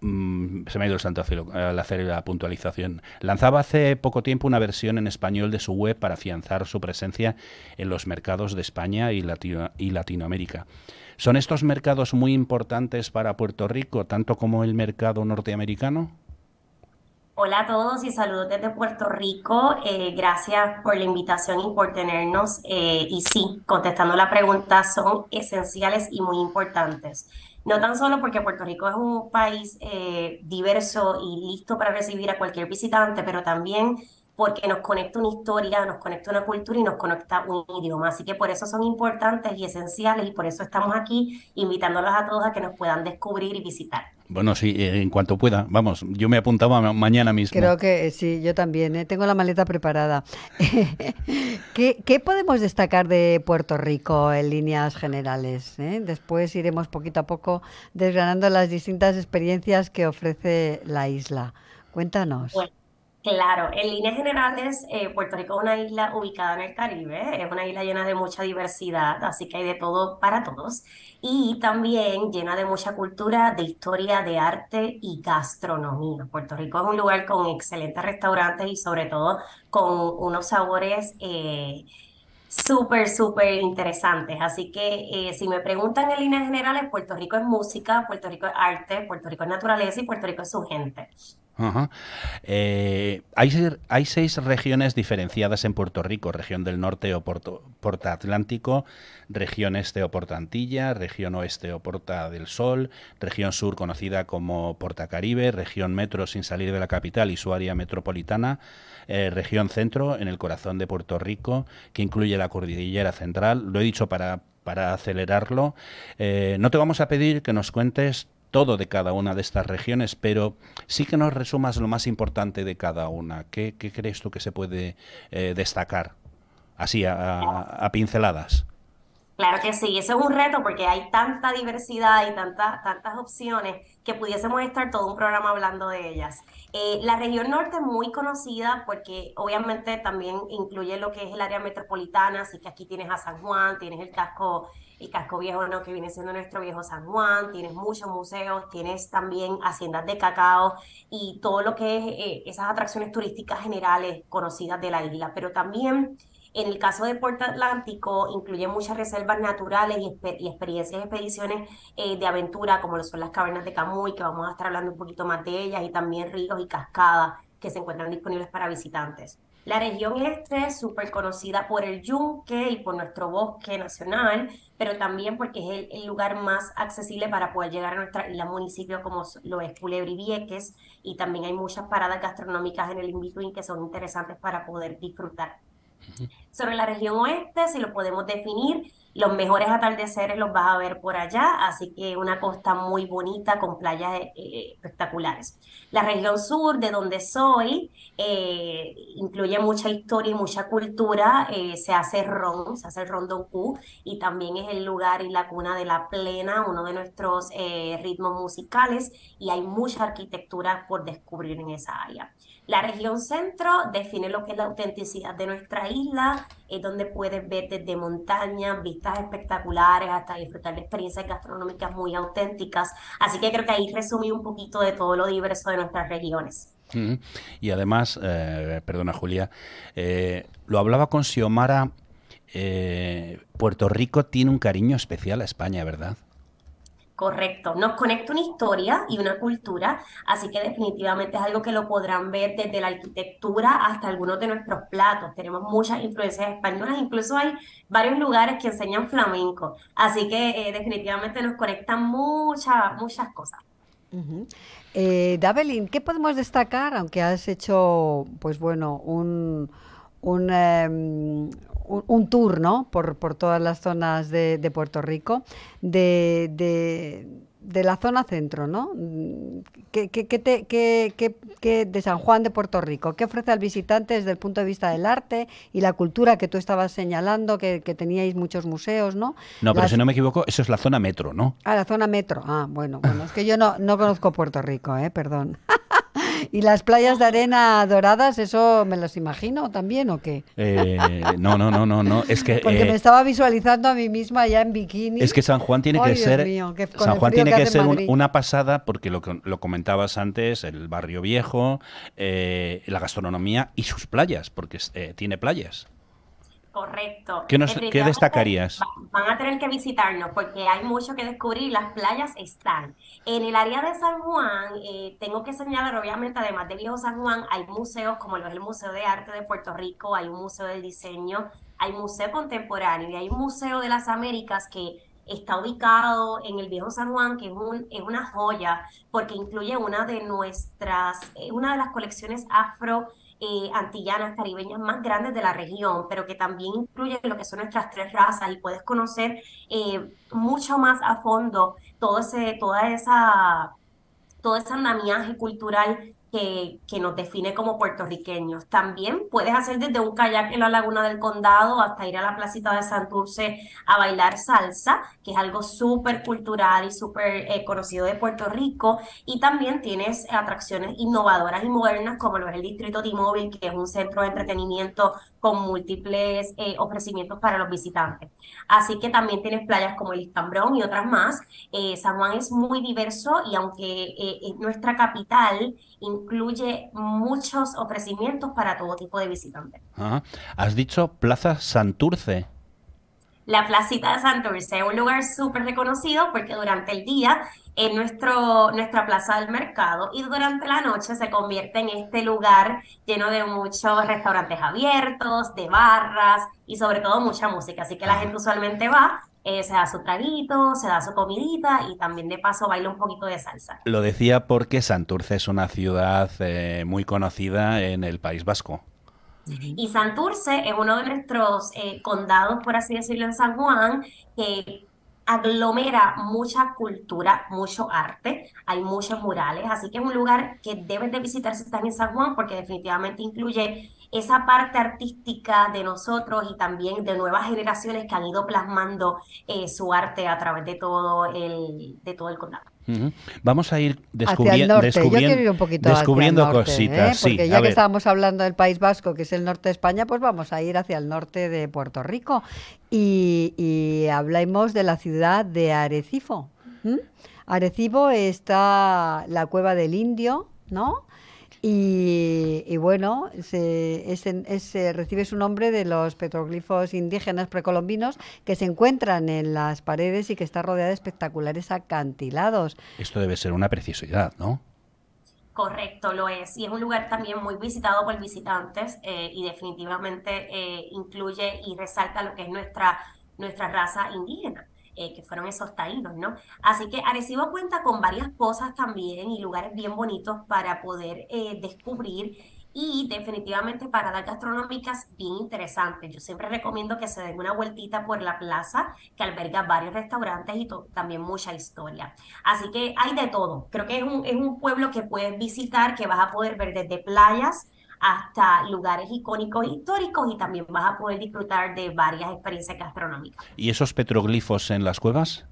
B: Mm, se me ha ido el santo al hacer la puntualización. Lanzaba hace poco tiempo una versión en español de su web para afianzar su presencia en los mercados de España y, y Latinoamérica. ¿Son estos mercados muy importantes para Puerto Rico, tanto como el mercado norteamericano?
D: Hola a todos y saludos desde Puerto Rico. Eh, gracias por la invitación y por tenernos. Eh, y sí, contestando la pregunta, son esenciales y muy importantes. No tan solo porque Puerto Rico es un país eh, diverso y listo para recibir a cualquier visitante, pero también porque nos conecta una historia, nos conecta una cultura y nos conecta un idioma. Así que por eso son importantes y esenciales y por eso estamos aquí invitándolos a todos a que nos puedan descubrir y visitar.
B: Bueno, sí, eh, en cuanto pueda. Vamos, yo me apuntaba mañana mismo. Creo
A: que eh, sí, yo también. Eh. Tengo la maleta preparada. ¿Qué, podemos destacar de Puerto Rico en líneas generales? Después iremos poquito a poco desgranando las distintas experiencias que ofrece la isla. Cuéntanos.
D: Claro, en líneas generales, eh, Puerto Rico es una isla ubicada en el Caribe, es una isla llena de mucha diversidad, así que hay de todo para todos, y también llena de mucha cultura, de historia, de arte y gastronomía. Puerto Rico es un lugar con excelentes restaurantes y sobre todo con unos sabores... Eh, súper, súper interesantes. Así que eh, si me preguntan en líneas generales, Puerto Rico es música, Puerto Rico es arte, Puerto Rico es naturaleza y Puerto Rico es su gente.
B: Eh, hay, seis regiones diferenciadas en Puerto Rico, región del norte o porta atlántico, región este o porta antilla, región oeste o porta del sol, región sur conocida como porta caribe, región metro sin salir de la capital y su área metropolitana, eh, región centro en el corazón de Puerto Rico, que incluye la cordillera central, lo he dicho para acelerarlo. Eh, no te vamos a pedir que nos cuentes todo de cada una de estas regiones, pero sí que nos resumas lo más importante de cada una. ¿Qué, crees tú que se puede eh, destacar así a, pinceladas?
D: Claro que sí, eso es un reto porque hay tanta diversidad y tantas, tantas opciones que pudiésemos estar todo un programa hablando de ellas. Eh, la región norte es muy conocida porque obviamente también incluye lo que es el área metropolitana, así que aquí tienes a San Juan, tienes el casco y casco viejo, ¿no? que viene siendo nuestro viejo San Juan, tienes muchos museos, tienes también haciendas de cacao y todo lo que es eh, esas atracciones turísticas generales conocidas de la isla, pero también... En el caso de Puerto Atlántico, incluye muchas reservas naturales y, experiencias y expediciones eh, de aventura, como lo son las cavernas de Camuy, que vamos a estar hablando un poquito más de ellas, y también ríos y cascadas que se encuentran disponibles para visitantes. La región este es súper conocida por el yunque y por nuestro bosque nacional, pero también porque es el, lugar más accesible para poder llegar a nuestra municipio como lo es y Vieques, y también hay muchas paradas gastronómicas en el in que son interesantes para poder disfrutar. Sobre la región oeste, si lo podemos definir, los mejores atardeceres los vas a ver por allá, así que una costa muy bonita con playas eh, eh, espectaculares. La región sur, de donde soy, eh, incluye mucha historia y mucha cultura. se hace ron, se hace el rondo Q, y también es el lugar y la cuna de la plena, uno de nuestros ritmos musicales, y hay mucha arquitectura por descubrir en esa área. La región centro define lo que es la autenticidad de nuestra isla, es donde puedes ver desde montaña, espectaculares, hasta disfrutar de experiencias gastronómicas muy auténticas. Así que creo que ahí resumí un poquito de todo lo diverso de nuestras regiones.
B: Y además, eh, perdona Julia, eh, lo hablaba con Xiomara, eh, Puerto Rico tiene un cariño especial a España, ¿verdad?
D: Correcto, nos conecta una historia y una cultura, así que definitivamente es algo que lo podrán ver desde la arquitectura hasta algunos de nuestros platos. Tenemos muchas influencias españolas, incluso hay varios lugares que enseñan flamenco, así que eh, definitivamente nos conectan muchas, muchas cosas.
A: Uh ¿qué podemos destacar, aunque has hecho, pues bueno, un, un, em, un, tour, ¿no? Por, por, todas las zonas de, Puerto Rico, de, de, la zona centro, ¿no? ¿Qué, qué, ¿Qué, de San Juan de Puerto Rico? ¿Qué ofrece al visitante desde el punto de vista del arte y la cultura que tú estabas señalando, que, teníais muchos museos, ¿no?
B: No, pero si no me equivoco, eso es la zona metro, ¿no?
A: Ah, la zona metro. Ah, bueno, bueno, es que yo no, no conozco Puerto Rico, ¿eh? Perdón. ¿Y las playas de arena doradas, eso me las imagino también o qué?
B: Eh, no, no, no, no, Es que, Porque eh, me
A: estaba visualizando a mí misma ya en bikini. Es que San Juan tiene que ser, San Juan tiene que, ser
B: una pasada porque lo, lo comentabas antes, el barrio viejo, eh, la gastronomía y sus playas, porque tiene playas.
D: Correcto. ¿Qué, destacarías? Van a tener que visitarnos porque hay mucho que descubrir. Las playas están. En el área de San Juan, eh, tengo que señalar, obviamente, además de Viejo San Juan, hay museos como el Museo de Arte de Puerto Rico, hay un Museo del Diseño, hay Museo Contemporáneo y hay un Museo de las Américas que está ubicado en el Viejo San Juan, que es, un, es una joya porque incluye una de nuestras, eh, una de las colecciones afro eh, antillanas, caribeñas más grandes de la región, pero que también incluyen lo que son nuestras tres razas y puedes conocer eh, mucho más a fondo todo ese, toda esa todo ese andamiaje cultural que, nos define como puertorriqueños. También puedes hacer desde un kayak en la Laguna del Condado hasta ir a la placita de Santurce a bailar salsa, que es algo súper cultural y súper eh, conocido de Puerto Rico. Y también tienes atracciones innovadoras y modernas, como lo es el Distrito de mobile que es un centro de entretenimiento con múltiples eh, ofrecimientos para los visitantes. Así que también tienes playas como el Istambrón y otras más. Eh, San Juan es muy diverso y aunque eh, es nuestra capital, incluye muchos ofrecimientos para todo tipo de visitantes.
B: Has dicho Plaza Santurce
D: la placita de Santurce, un lugar súper reconocido porque durante el día en nuestro, nuestra plaza del mercado y durante la noche se convierte en este lugar lleno de muchos restaurantes abiertos, de barras y sobre todo mucha música. Así que la gente usualmente va eh, se da su traguito, se da su comidita y también de paso baila un poquito de salsa.
B: Lo decía porque Santurce es una ciudad eh, muy conocida en el País Vasco.
D: Y Santurce es uno de nuestros eh, condados, por así decirlo, en San Juan, que aglomera mucha cultura, mucho arte, hay muchos murales, así que es un lugar que deben de visitar si estás en San Juan porque definitivamente incluye esa parte artística de nosotros y también de nuevas generaciones que han ido plasmando eh, su arte a través de todo el, de todo el condado.
B: Vamos a ir descubriendo, cositas. Porque ya que estábamos
A: hablando del País Vasco, que es el norte de España, pues vamos a ir hacia el norte de Puerto Rico y, y hablemos de la ciudad de Arecibo. Arecibo está la cueva del Indio, ¿no? Y, bueno, se, recibe su nombre de los petroglifos indígenas precolombinos que se encuentran en las paredes y que está rodeada de espectaculares acantilados.
B: Esto debe ser una preciosidad, ¿no?
D: Correcto, lo es. Y es un lugar también muy visitado por visitantes eh, y definitivamente eh, incluye y resalta lo que es nuestra, nuestra raza indígena. Eh, que fueron esos taínos, ¿no? Así que Arecibo cuenta con varias cosas también y lugares bien bonitos para poder eh, descubrir y definitivamente paradas gastronómicas bien interesantes. Yo siempre recomiendo que se den una vueltita por la plaza que alberga varios restaurantes y también mucha historia. Así que hay de todo. Creo que es un, es un pueblo que puedes visitar, que vas a poder ver desde playas, hasta lugares icónicos históricos y también vas a poder disfrutar de varias experiencias gastronómicas.
B: ¿Y esos petroglifos en las cuevas?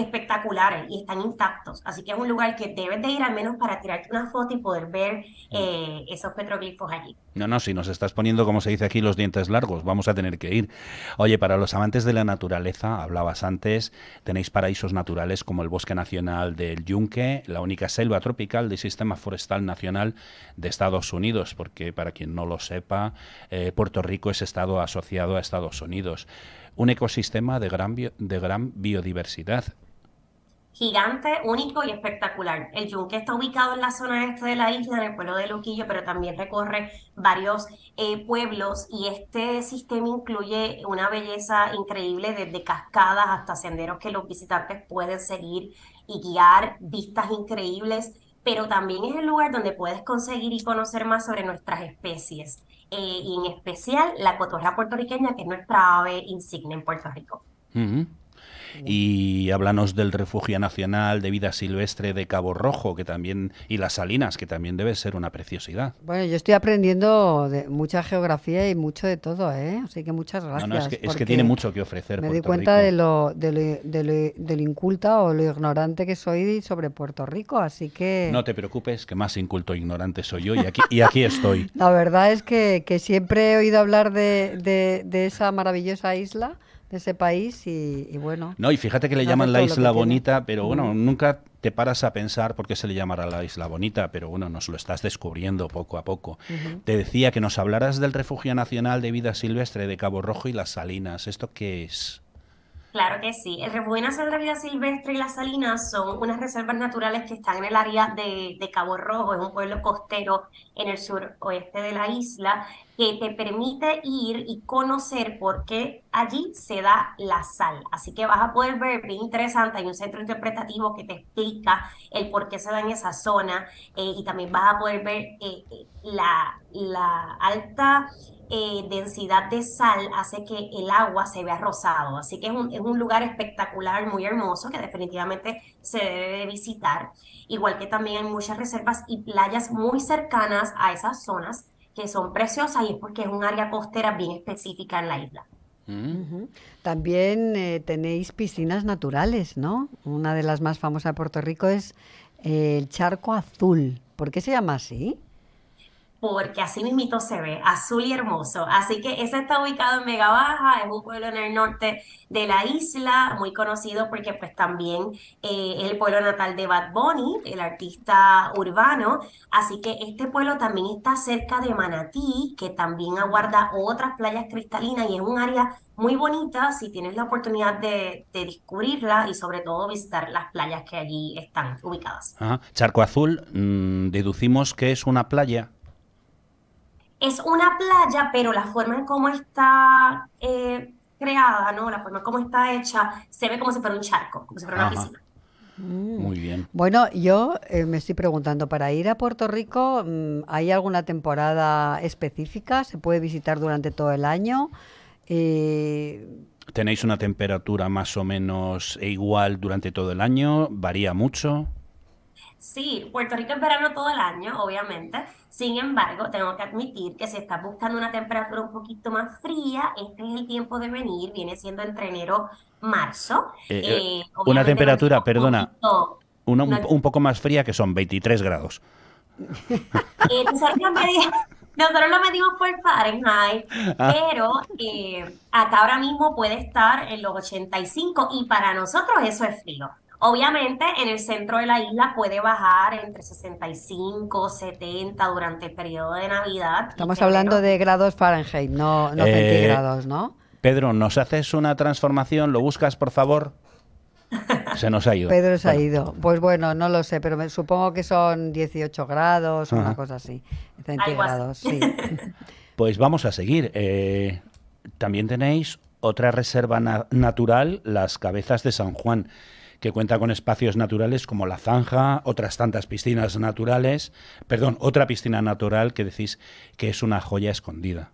D: espectaculares y están intactos. Así que es un lugar que debes de ir al menos para tirarte una foto y poder ver mm. eh, esos petroglifos allí.
B: No, no, si nos estás poniendo, como se dice aquí, los dientes largos, vamos a tener que ir. Oye, para los amantes de la naturaleza, hablabas antes, tenéis paraísos naturales como el Bosque Nacional del Yunque, la única selva tropical del Sistema Forestal Nacional de Estados Unidos, porque para quien no lo sepa, eh, Puerto Rico es estado asociado a Estados Unidos. Un ecosistema de gran, de gran biodiversidad
D: gigante, único y espectacular. El yunque está ubicado en la zona este de la isla, en el pueblo de Luquillo, pero también recorre varios eh, pueblos y este sistema incluye una belleza increíble desde cascadas hasta senderos que los visitantes pueden seguir y guiar, vistas increíbles, pero también es el lugar donde puedes conseguir y conocer más sobre nuestras especies. Eh, y en especial la cotorra puertorriqueña, que es nuestra ave insignia en Puerto Rico
B: y háblanos del refugio nacional de vida silvestre de Cabo Rojo, que también, y las salinas, que también debe ser una preciosidad.
A: Bueno, yo estoy aprendiendo de mucha geografía y mucho de todo, ¿eh? Así que muchas gracias. es, que, tiene mucho que ofrecer. Me Puerto di cuenta de lo, de inculta o lo ignorante que soy sobre Puerto Rico, así que... No
B: te preocupes, que más inculto e ignorante soy yo y aquí, y aquí estoy.
A: La verdad es que, siempre he oído hablar de esa maravillosa isla de ese país y, bueno.
B: No, y fíjate que le llaman la isla bonita, pero bueno, nunca te paras a pensar por qué se le llamará la isla bonita, pero bueno, nos lo estás descubriendo poco a poco. Te decía que nos hablaras del Refugio Nacional de Vida Silvestre de Cabo Rojo y las Salinas. ¿Esto qué es?
D: Claro que sí. El Refugio Nacional de Vida Silvestre y la Salina son unas reservas naturales que están en el área de, Cabo Rojo, es un pueblo costero en el suroeste de la isla, que te permite ir y conocer por qué allí se da la sal. Así que vas a poder ver, bien interesante, hay un centro interpretativo que te explica el por qué se da en esa zona eh, y también vas a poder ver eh, eh, la, la alta eh, densidad de sal hace que el agua se vea rosado. Así que es un, un, lugar espectacular, muy hermoso, que definitivamente se debe visitar. Igual que también hay muchas reservas y playas muy cercanas a esas zonas que son preciosas y es porque es un área costera bien específica en la isla.
A: Mm. También eh, tenéis piscinas naturales, ¿no? Una de las más famosas de Puerto Rico es eh, el Charco Azul. ¿Por qué se llama así?
D: porque así mismito se ve, azul y hermoso. Así que ese está ubicado en Vega Baja, es un pueblo en el norte de la isla, muy conocido porque pues también es eh, el pueblo natal de Bad Bunny, el artista urbano. Así que este pueblo también está cerca de Manatí, que también aguarda otras playas cristalinas y es un área muy bonita si tienes la oportunidad de, descubrirla y sobre todo visitar las playas que allí están ubicadas.
B: Charco Azul, mm, deducimos que es una playa
D: es una playa, pero la forma en cómo está eh, creada, ¿no? La forma en cómo está hecha, se ve como si fuera un charco, como si fuera una piscina.
A: Mm. Muy bien. Bueno, yo eh, me estoy preguntando, para ir a Puerto Rico, mm, ¿hay alguna temporada específica? ¿Se puede visitar durante todo el
D: año?
B: Eh, ¿Tenéis una temperatura más o menos igual durante todo el año? ¿Varía mucho?
D: Sí, Puerto Rico es verano todo el año, obviamente. Sin embargo, tengo que admitir que si estás buscando una temperatura un poquito más fría, este es el tiempo de venir, viene siendo entre enero, marzo. Eh, eh, eh, una temperatura, perdona, un,
B: poco más fría que son 23 grados.
D: nosotros, lo medimos, por Fahrenheit, ah. pero acá ahora mismo puede estar en los 85 y para nosotros eso es frío. Obviamente en el centro de la isla puede bajar entre 65, 70 durante el periodo de Navidad. Estamos
A: hablando de grados Fahrenheit, no, no eh, centígrados, ¿no?
B: Pedro, ¿nos haces una transformación? ¿Lo buscas, por favor? Se nos ha ido. Pedro
A: se ha ido. Pues bueno, no lo sé, pero supongo que son 18 grados, o una cosa así. Centígrados, sí.
B: Pues vamos a seguir. Eh, también tenéis otra reserva natural, las cabezas de San Juan que cuenta con espacios naturales como la zanja, otras tantas piscinas naturales, perdón, otra piscina natural que decís que es una joya escondida.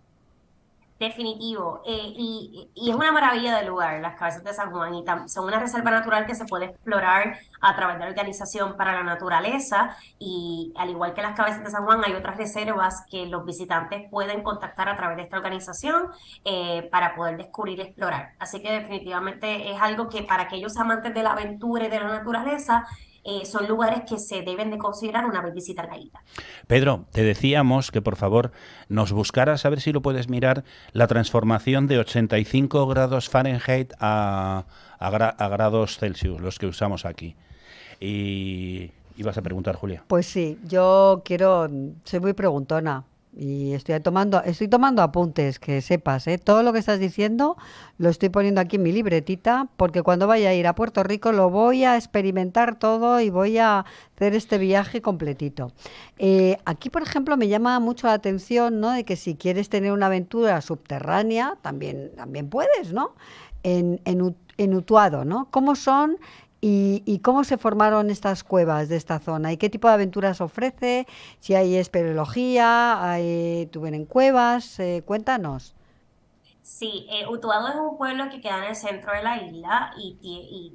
D: Definitivo. Eh, y, es una maravilla de lugar, las cabezas de San Juan, y son una reserva natural que se puede explorar a través de la Organización para la Naturaleza. Y al igual que las cabezas de San Juan, hay otras reservas que los visitantes pueden contactar a través de esta organización eh, para poder descubrir y explorar. Así que definitivamente es algo que para aquellos amantes de la aventura y de la naturaleza, eh, son lugares que se deben de considerar una vez visitar la isla.
B: Pedro, te decíamos que por favor nos buscaras, a ver si lo puedes mirar, la transformación de 85 grados Fahrenheit a, a grados Celsius, los que usamos aquí. Y ibas a preguntar, Julia.
A: Pues sí, yo quiero, soy muy preguntona. Y estoy tomando, estoy tomando apuntes, que sepas, ¿eh? Todo lo que estás diciendo lo estoy poniendo aquí en mi libretita, porque cuando vaya a ir a Puerto Rico lo voy a experimentar todo y voy a hacer este viaje completito. Eh, aquí, por ejemplo, me llama mucho la atención, ¿no? De que si quieres tener una aventura subterránea, también, también puedes, ¿no? En, Utuado, ¿no? ¿Cómo son ¿Y, cómo se formaron estas cuevas de esta zona? ¿Y qué tipo de aventuras ofrece? Si hay espeleología, hay, en cuevas, eh, cuéntanos.
D: Sí, eh, Utuado es un pueblo que queda en el centro de la isla y,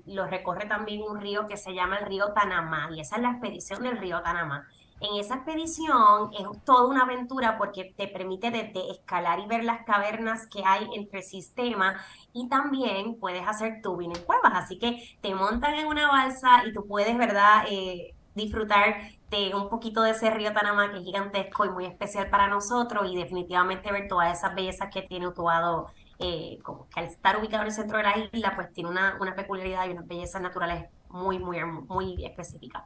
D: y, lo recorre también un río que se llama el río Tanamá y esa es la expedición del río Tanamá. En esa expedición es toda una aventura porque te permite desde escalar y ver las cavernas que hay entre sistema y también puedes hacer tubing en cuevas. Así que te montan en una balsa y tú puedes, ¿verdad? Eh, disfrutar de un poquito de ese río Tanamá que es gigantesco y muy especial para nosotros y definitivamente ver todas esas bellezas que tiene Utuado, eh, como que al estar ubicado en el centro de la isla, pues tiene una, una peculiaridad y unas bellezas naturales muy, muy, muy específicas.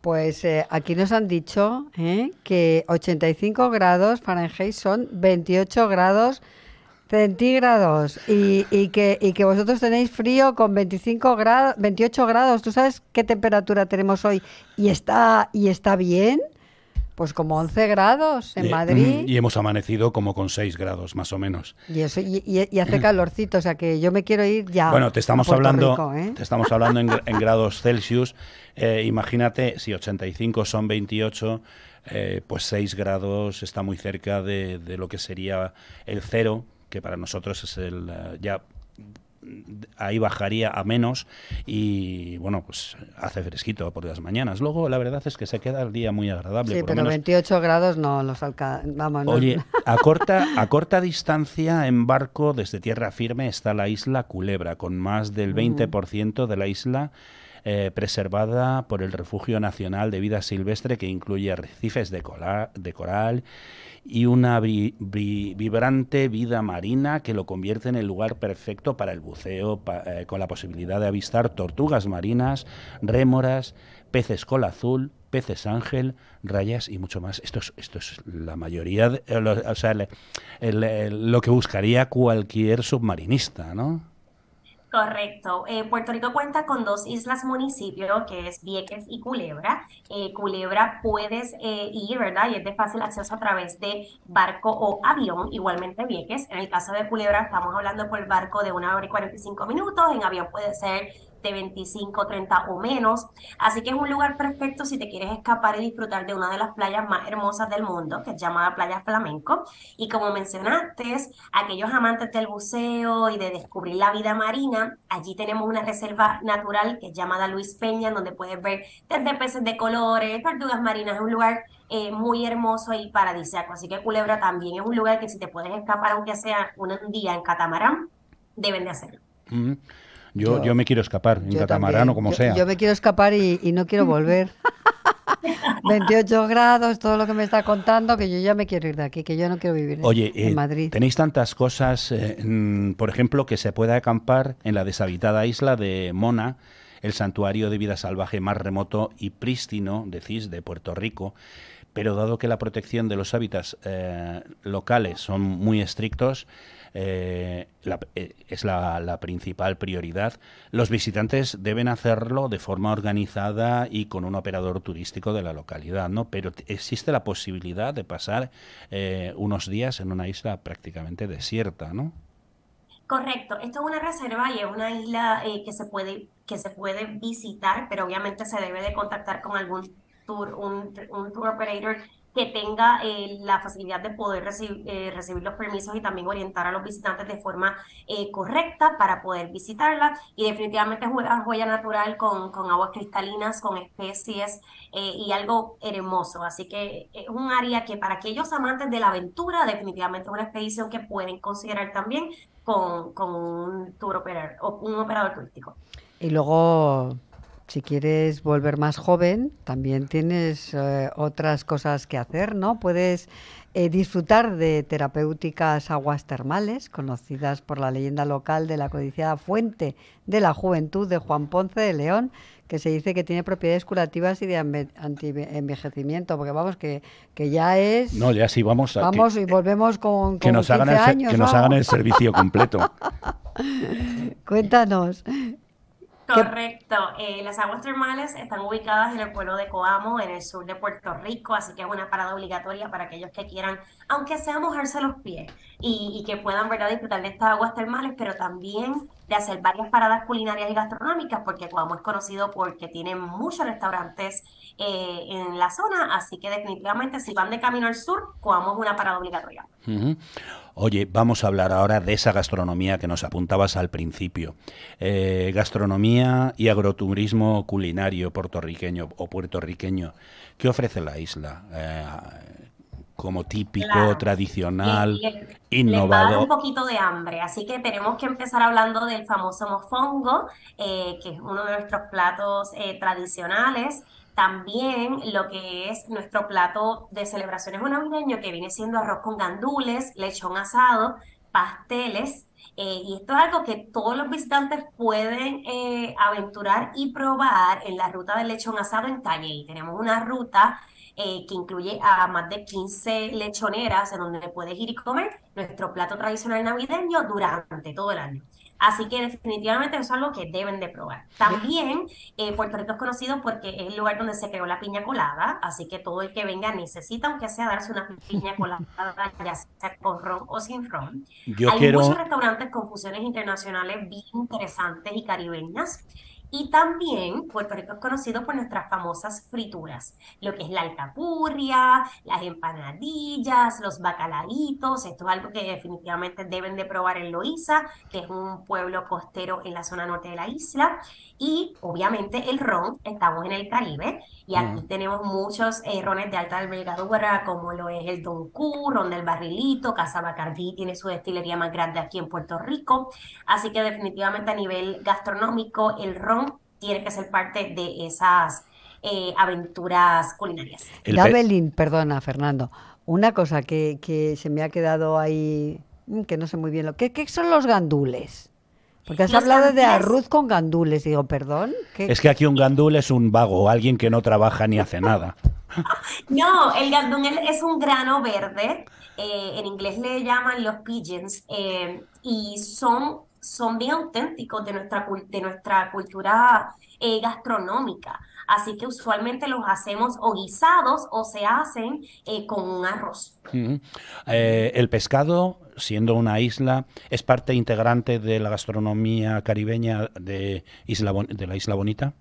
A: Pues eh, aquí nos han dicho ¿eh? que 85 grados Fahrenheit son 28 grados centígrados y, que, vosotros tenéis frío con 25 grados, 28 grados. ¿Tú sabes qué temperatura tenemos hoy? ¿Y está, y está bien? pues como 11 grados en Madrid.
B: Y hemos amanecido como con 6 grados, más o menos.
A: Y, hace calorcito, o sea que yo me quiero ir ya. Bueno, te estamos hablando, ¿eh? te
B: estamos hablando en, grados Celsius. Eh, imagínate si 85 son 28. Eh, pues 6 grados está muy cerca de, de lo que sería el cero, que para nosotros es el ya ahí bajaría a menos y bueno, pues hace fresquito por las mañanas. Luego la verdad es que se queda el día muy agradable. Sí, pero
A: 28 grados no los alcanza. Oye,
B: a corta, a corta distancia en barco desde tierra firme está la isla Culebra, con más del 20% mm. de la isla eh, preservada por el Refugio Nacional de Vida Silvestre que incluye arrecifes de, coral y una vibrante vida marina que lo convierte en el lugar perfecto para el buceo, eh, con la posibilidad de avistar tortugas marinas, rémoras, peces cola azul, peces ángel, rayas y mucho más. Esto es, esto es la mayoría, eh, lo que buscaría cualquier submarinista, ¿no?
D: Correcto. Eh, Puerto Rico cuenta con dos islas municipio, que es Vieques y Culebra. Eh, Culebra puedes eh, ir, ¿verdad? Y es de fácil acceso a través de barco o avión, igualmente Vieques. En el caso de Culebra estamos hablando por el barco de una hora y 45 minutos, en avión puede ser de 25, 30 o menos. Así que es un lugar perfecto si te quieres escapar y disfrutar de una de las playas más hermosas del mundo, que es llamada Playa Flamenco. Y como mencionaste, aquellos amantes del buceo y de descubrir la vida marina, allí tenemos una reserva natural que es llamada Luis Peña, donde puedes ver desde peces de colores, tortugas marinas, es un lugar eh, muy hermoso y paradisíaco. Así que Culebra también es un lugar que si te puedes escapar, aunque sea un día en catamarán, deben de hacerlo.
B: Yo, yo, me quiero escapar, en Catamarano, como sea. Yo
A: me quiero escapar y, y no quiero volver. 28 grados, todo lo que me está contando, que yo ya me quiero ir de aquí, que yo no quiero vivir en
B: eh, Madrid. Tenéis tantas cosas, eh, mm, por ejemplo, que se pueda acampar en la deshabitada isla de Mona, el santuario de vida salvaje más remoto y prístino, decís, de Puerto Rico. Pero dado que la protección de los hábitats eh, locales son muy estrictos, eh, eh, es la, principal prioridad. Los visitantes deben hacerlo de forma organizada y con un operador turístico de la localidad, ¿no? Pero existe la posibilidad de pasar eh, unos días en una isla prácticamente desierta, ¿no?
D: Correcto, esto es una reserva y es una isla que, se puede, que se puede visitar, pero obviamente se debe de contactar con algún tour, un, un tour operator que tenga eh, la facilidad de poder eh, recibir los permisos y también orientar a los visitantes de forma eh, correcta para poder visitarla. Y definitivamente es una joya natural con, con aguas cristalinas, con especies y algo hermoso. Así que es un área que para aquellos amantes de la aventura definitivamente es una expedición que pueden considerar también con, con un tour operador, un operador turístico.
A: Y luego si quieres volver más joven, también tienes eh, otras cosas que hacer, ¿no? Puedes eh, disfrutar de terapéuticas aguas termales, conocidas por la leyenda local de la codiciada Fuente de la Juventud de Juan Ponce de León, que se dice que tiene propiedades curativas y de anti-envejecimiento, porque vamos, que, ya es...
B: No, ya sí, vamos a... Vamos y
A: volvemos con, que nos hagan
B: Que nos hagan el servicio completo.
A: Cuéntanos,
D: Correcto. Eh, las aguas termales están ubicadas en el pueblo de Coamo, en el sur de Puerto Rico, así que es una parada obligatoria para aquellos que quieran, aunque sea mojarse los pies y, que puedan ¿verdad? disfrutar de estas aguas termales, pero también de hacer varias paradas culinarias y gastronómicas, porque Coamo es conocido porque tiene muchos restaurantes eh, en la zona, así que definitivamente si van de camino al sur, comamos una parada obligatoria.
B: Oye, vamos a hablar ahora de esa gastronomía que nos apuntabas al principio. Eh, gastronomía y agroturismo culinario puertorriqueño o puertorriqueño. ¿Qué ofrece la isla? Eh, como típico, tradicional, innovador. un
D: poquito de hambre, así que tenemos que empezar hablando del famoso mofongo, que es uno de nuestros platos tradicionales. También lo que es nuestro plato de celebraciones navideño, que viene siendo arroz con gandules, lechón asado, pasteles. Eh, y esto es algo que todos los visitantes pueden eh, aventurar y probar en la ruta del lechón asado en calle y Tenemos una ruta eh, que incluye a más de 15 lechoneras en donde puedes ir y comer nuestro plato tradicional navideño durante todo el año. Así que definitivamente eso es algo que deben de probar. También eh, Puerto Rico es conocido porque es el lugar donde se creó la piña colada, así que todo el que venga necesita, aunque sea darse una piña colada, ya sea con ron o sin ron. Hay muchos restaurantes con fusiones internacionales bien interesantes y caribeñas. Y también Puerto Rico es conocido por nuestras famosas frituras, lo que es la alcapurria, las empanadillas, los bacalaitos, esto es algo que definitivamente deben de probar en Loíza, que es un pueblo costero en la zona norte de la isla, y obviamente el ron, estamos en el Caribe, y aquí tenemos muchos eh, rones de alta envergadura, como lo es el Don Q, Ron del Barrilito, Casa Bacardí tiene su destilería más grande aquí en Puerto Rico, así que definitivamente a nivel gastronómico el ron tiene que ser parte de esas eh, aventuras culinarias. Abelín,
A: perdona Fernando, una cosa que, se me ha quedado ahí, mm, que no sé muy bien lo que ¿qué son los gandules. Porque has hablado de arroz con gandules, digo, perdón. Es
B: que aquí un gandul es un vago, alguien que no trabaja ni hace nada.
D: no, el gandul es un grano verde, eh, en inglés le llaman los pigeons, eh, y son son bien auténticos de nuestra, de nuestra cultura eh, gastronómica. Así que usualmente los hacemos o guisados o se hacen eh, con un arroz.
B: Eh, el pescado, siendo una isla, es parte integrante de la gastronomía caribeña de la Isla Bonita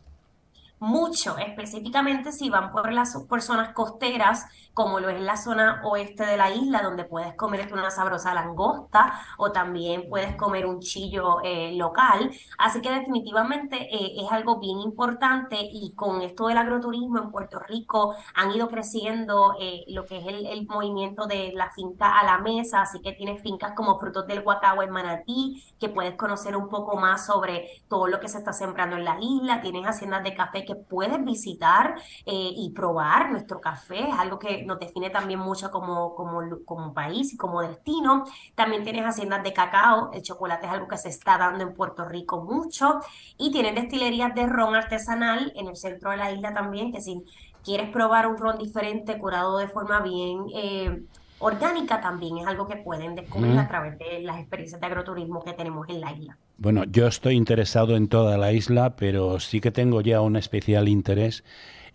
D: mucho, específicamente si van por las por zonas costeras, como lo es la zona oeste de la isla, donde puedes comer una sabrosa langosta o también puedes comer un chillo eh, local. Así que definitivamente eh, es algo bien importante y con esto del agroturismo en Puerto Rico han ido creciendo eh, lo que es el, movimiento de la finca a la mesa, así que tienes fincas como Frutos del Guacagua en Manatí, que puedes conocer un poco más sobre todo lo que se está sembrando en la isla, tienes haciendas de café que puedes visitar eh, y probar nuestro café, es algo que nos define también mucho como, como, país y como destino. También tienes haciendas de cacao, el chocolate es algo que se está dando en Puerto Rico mucho y tienes destilerías de ron artesanal en el centro de la isla también, que si quieres probar un ron diferente, curado de forma bien... Eh, orgánica también es algo que pueden descubrir a través de las experiencias de agroturismo que tenemos en la isla.
B: Bueno, yo estoy interesado en toda la isla, pero sí que tengo ya un especial interés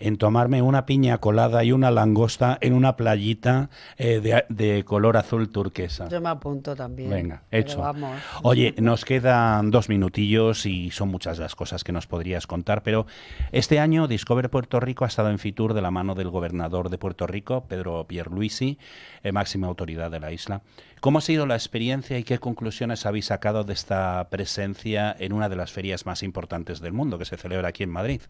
B: en tomarme una piña colada y una langosta en una playita eh, de, color azul turquesa.
A: Yo me apunto también. Venga, hecho. Oye,
B: nos quedan dos minutillos y son muchas las cosas que nos podrías contar, pero este año Discover Puerto Rico ha estado en Fitur de la mano del gobernador de Puerto Rico, Pedro Pierluisi, eh, máxima autoridad de la isla. ¿Cómo ha sido la experiencia y qué conclusiones habéis sacado de esta presencia en una de las ferias más importantes del mundo que se celebra aquí en Madrid?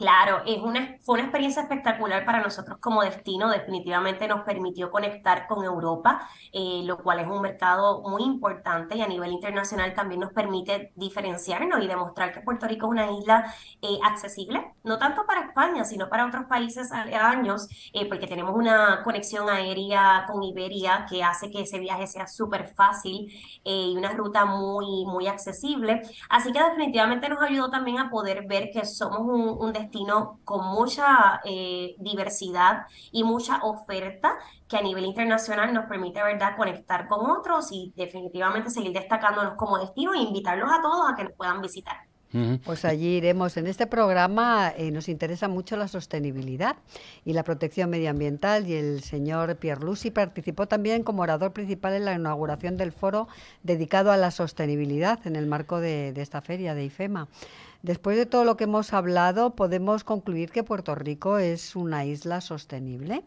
D: Claro, es una, fue una experiencia espectacular para nosotros como destino. Definitivamente nos permitió conectar con Europa, eh, lo cual es un mercado muy importante y a nivel internacional también nos permite diferenciarnos y demostrar que Puerto Rico es una isla eh, accesible, no tanto para España, sino para otros países aledaños, eh, porque tenemos una conexión aérea con Iberia que hace que ese viaje sea súper fácil eh, y una ruta muy, muy accesible. Así que definitivamente nos ayudó también a poder ver que somos un destino con mucha eh, diversidad y mucha oferta que a nivel internacional nos permite, ¿verdad?, conectar con otros y definitivamente seguir destacándonos como destino e invitarlos a todos a que nos puedan visitar.
A: Pues allí iremos. En este programa eh, nos interesa mucho la sostenibilidad y la protección medioambiental y el señor Pierluisi participó también como orador principal en la inauguración del foro dedicado a la sostenibilidad en el marco de esta feria de IFEMA. Después de todo lo que hemos hablado, ¿podemos concluir que Puerto Rico es una isla sostenible?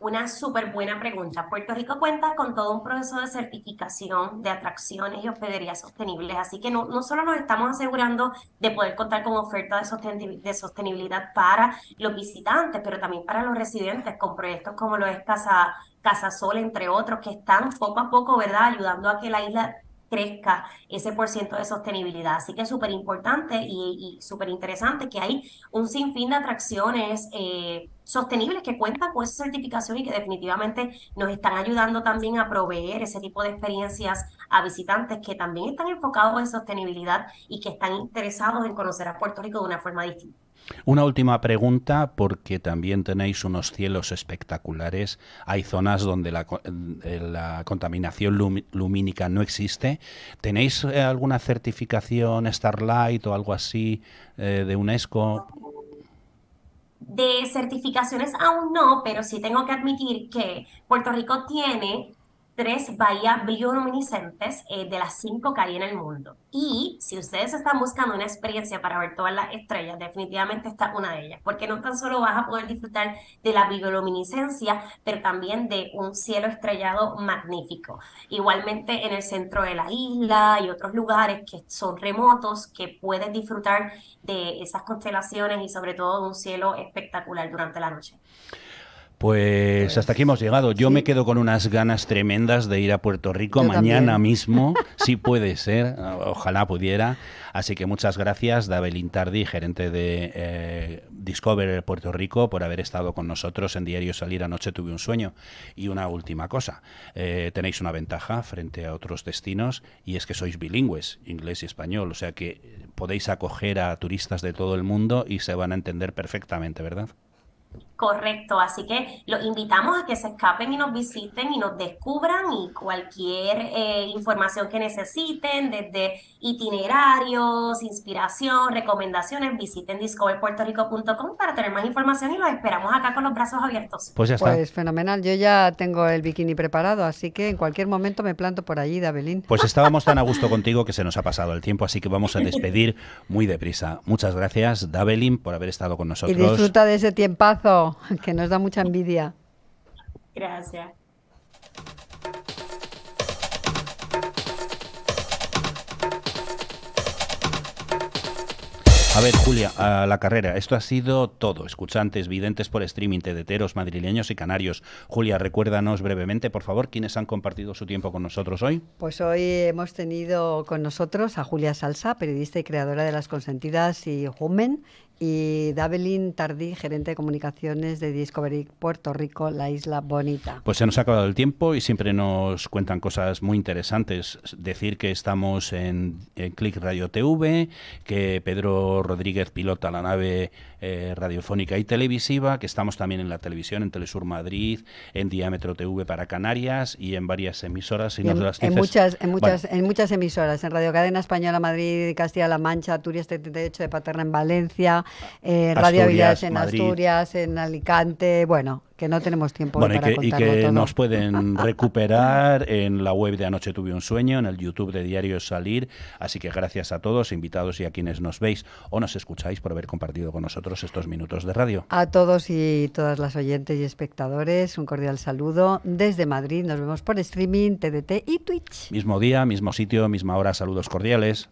D: Una súper buena pregunta. Puerto Rico cuenta con todo un proceso de certificación de atracciones y hospederías sostenibles, así que no, solo nos estamos asegurando de poder contar con ofertas de, de, sostenibilidad para los visitantes, pero también para los residentes, con proyectos como lo es Casa, Casa Sol, entre otros, que están poco a poco, ¿verdad?, ayudando a que la isla crezca ese por ciento de sostenibilidad. Así que es súper importante y, súper interesante que hay un sinfín de atracciones eh, sostenibles que cuentan con esa certificación y que definitivamente nos están ayudando también a proveer ese tipo de experiencias a visitantes que también están enfocados en sostenibilidad y que están interesados en conocer a Puerto Rico de una forma distinta.
B: Una última pregunta, porque también tenéis unos cielos espectaculares. Hay zonas donde la, eh, contaminación lumínica no existe. ¿Tenéis eh, alguna certificación Starlight o algo así eh, de UNESCO?
D: De certificaciones aún no, pero sí tengo que admitir que Puerto Rico tiene tres bahías bioluminiscentes eh, de las cinco que hay en el mundo. Y si ustedes están buscando una experiencia para ver todas las estrellas, definitivamente está una de ellas, porque no tan solo vas a poder disfrutar de la bioluminiscencia, pero también de un cielo estrellado magnífico. Igualmente en el centro de la isla y otros lugares que son remotos, que puedes disfrutar de esas constelaciones y sobre todo de un cielo espectacular durante la noche.
B: Pues, hasta aquí hemos llegado. Yo me quedo con unas ganas tremendas de ir a Puerto Rico mañana mismo, si sí puede ser, ojalá pudiera. Así que muchas gracias, David Intardi, gerente de eh, Discover Puerto Rico, por haber estado con nosotros en Diario Salir Anoche Tuve un Sueño. Y una última cosa, eh, tenéis una ventaja frente a otros destinos y es que sois bilingües, inglés y español, o sea que podéis acoger a turistas de todo el mundo y se van a entender perfectamente, ¿verdad?
D: Correcto, así que los invitamos a que se escapen y nos visiten y nos descubran y cualquier eh, información que necesiten, desde itinerarios, inspiración, recomendaciones, visiten discoverpuertorico.com para tener más información y los esperamos acá con los brazos abiertos. Pues ya está. Pues
A: fenomenal, yo ya tengo el bikini preparado, así que en cualquier momento me planto por allí, Dabelín.
B: Pues estábamos tan a gusto contigo que se nos ha pasado el tiempo, así que vamos a despedir muy deprisa. Muchas gracias, Dabelín, por haber estado con nosotros. Y disfruta
A: de ese tiempazo. que nos da mucha envidia.
D: Gracias.
B: A ver, Julia, a la carrera. Esto ha sido todo. Escuchantes, videntes por streaming, tedeteros, madrileños y canarios. Julia, recuérdanos brevemente, por favor, quiénes han compartido su tiempo con nosotros hoy.
A: Pues hoy hemos tenido con nosotros a Julia Salsa, periodista y creadora de Las Consentidas y Humen y Davelin Tardí, gerente de comunicaciones de Discovery Puerto Rico, la isla bonita.
B: Pues se nos ha acabado el tiempo y siempre nos cuentan cosas muy interesantes. Decir que estamos en, en Click Radio TV, que Pedro Rodríguez pilota la nave eh, radiofónica y televisiva, que estamos también en la televisión, en Telesur Madrid, en Diámetro TV para Canarias y en varias emisoras. en, muchas, en, muchas,
A: en muchas emisoras, en Radio Cadena Española Madrid, Castilla-La Mancha, Asturias de de Paterna en Valencia, eh, Radio Villas en Asturias, en Alicante, bueno, que no tenemos tiempo para y que, y que nos
B: pueden recuperar en la web de Anoche tuve un sueño, en el YouTube de Diario Salir. Así que gracias a todos, invitados y a quienes nos veis o nos escucháis por haber compartido con nosotros estos minutos de radio.
A: A todos y todas las oyentes y espectadores, un cordial saludo desde Madrid. Nos vemos por streaming, TDT y Twitch.
B: Mismo día, mismo sitio, misma hora. Saludos cordiales.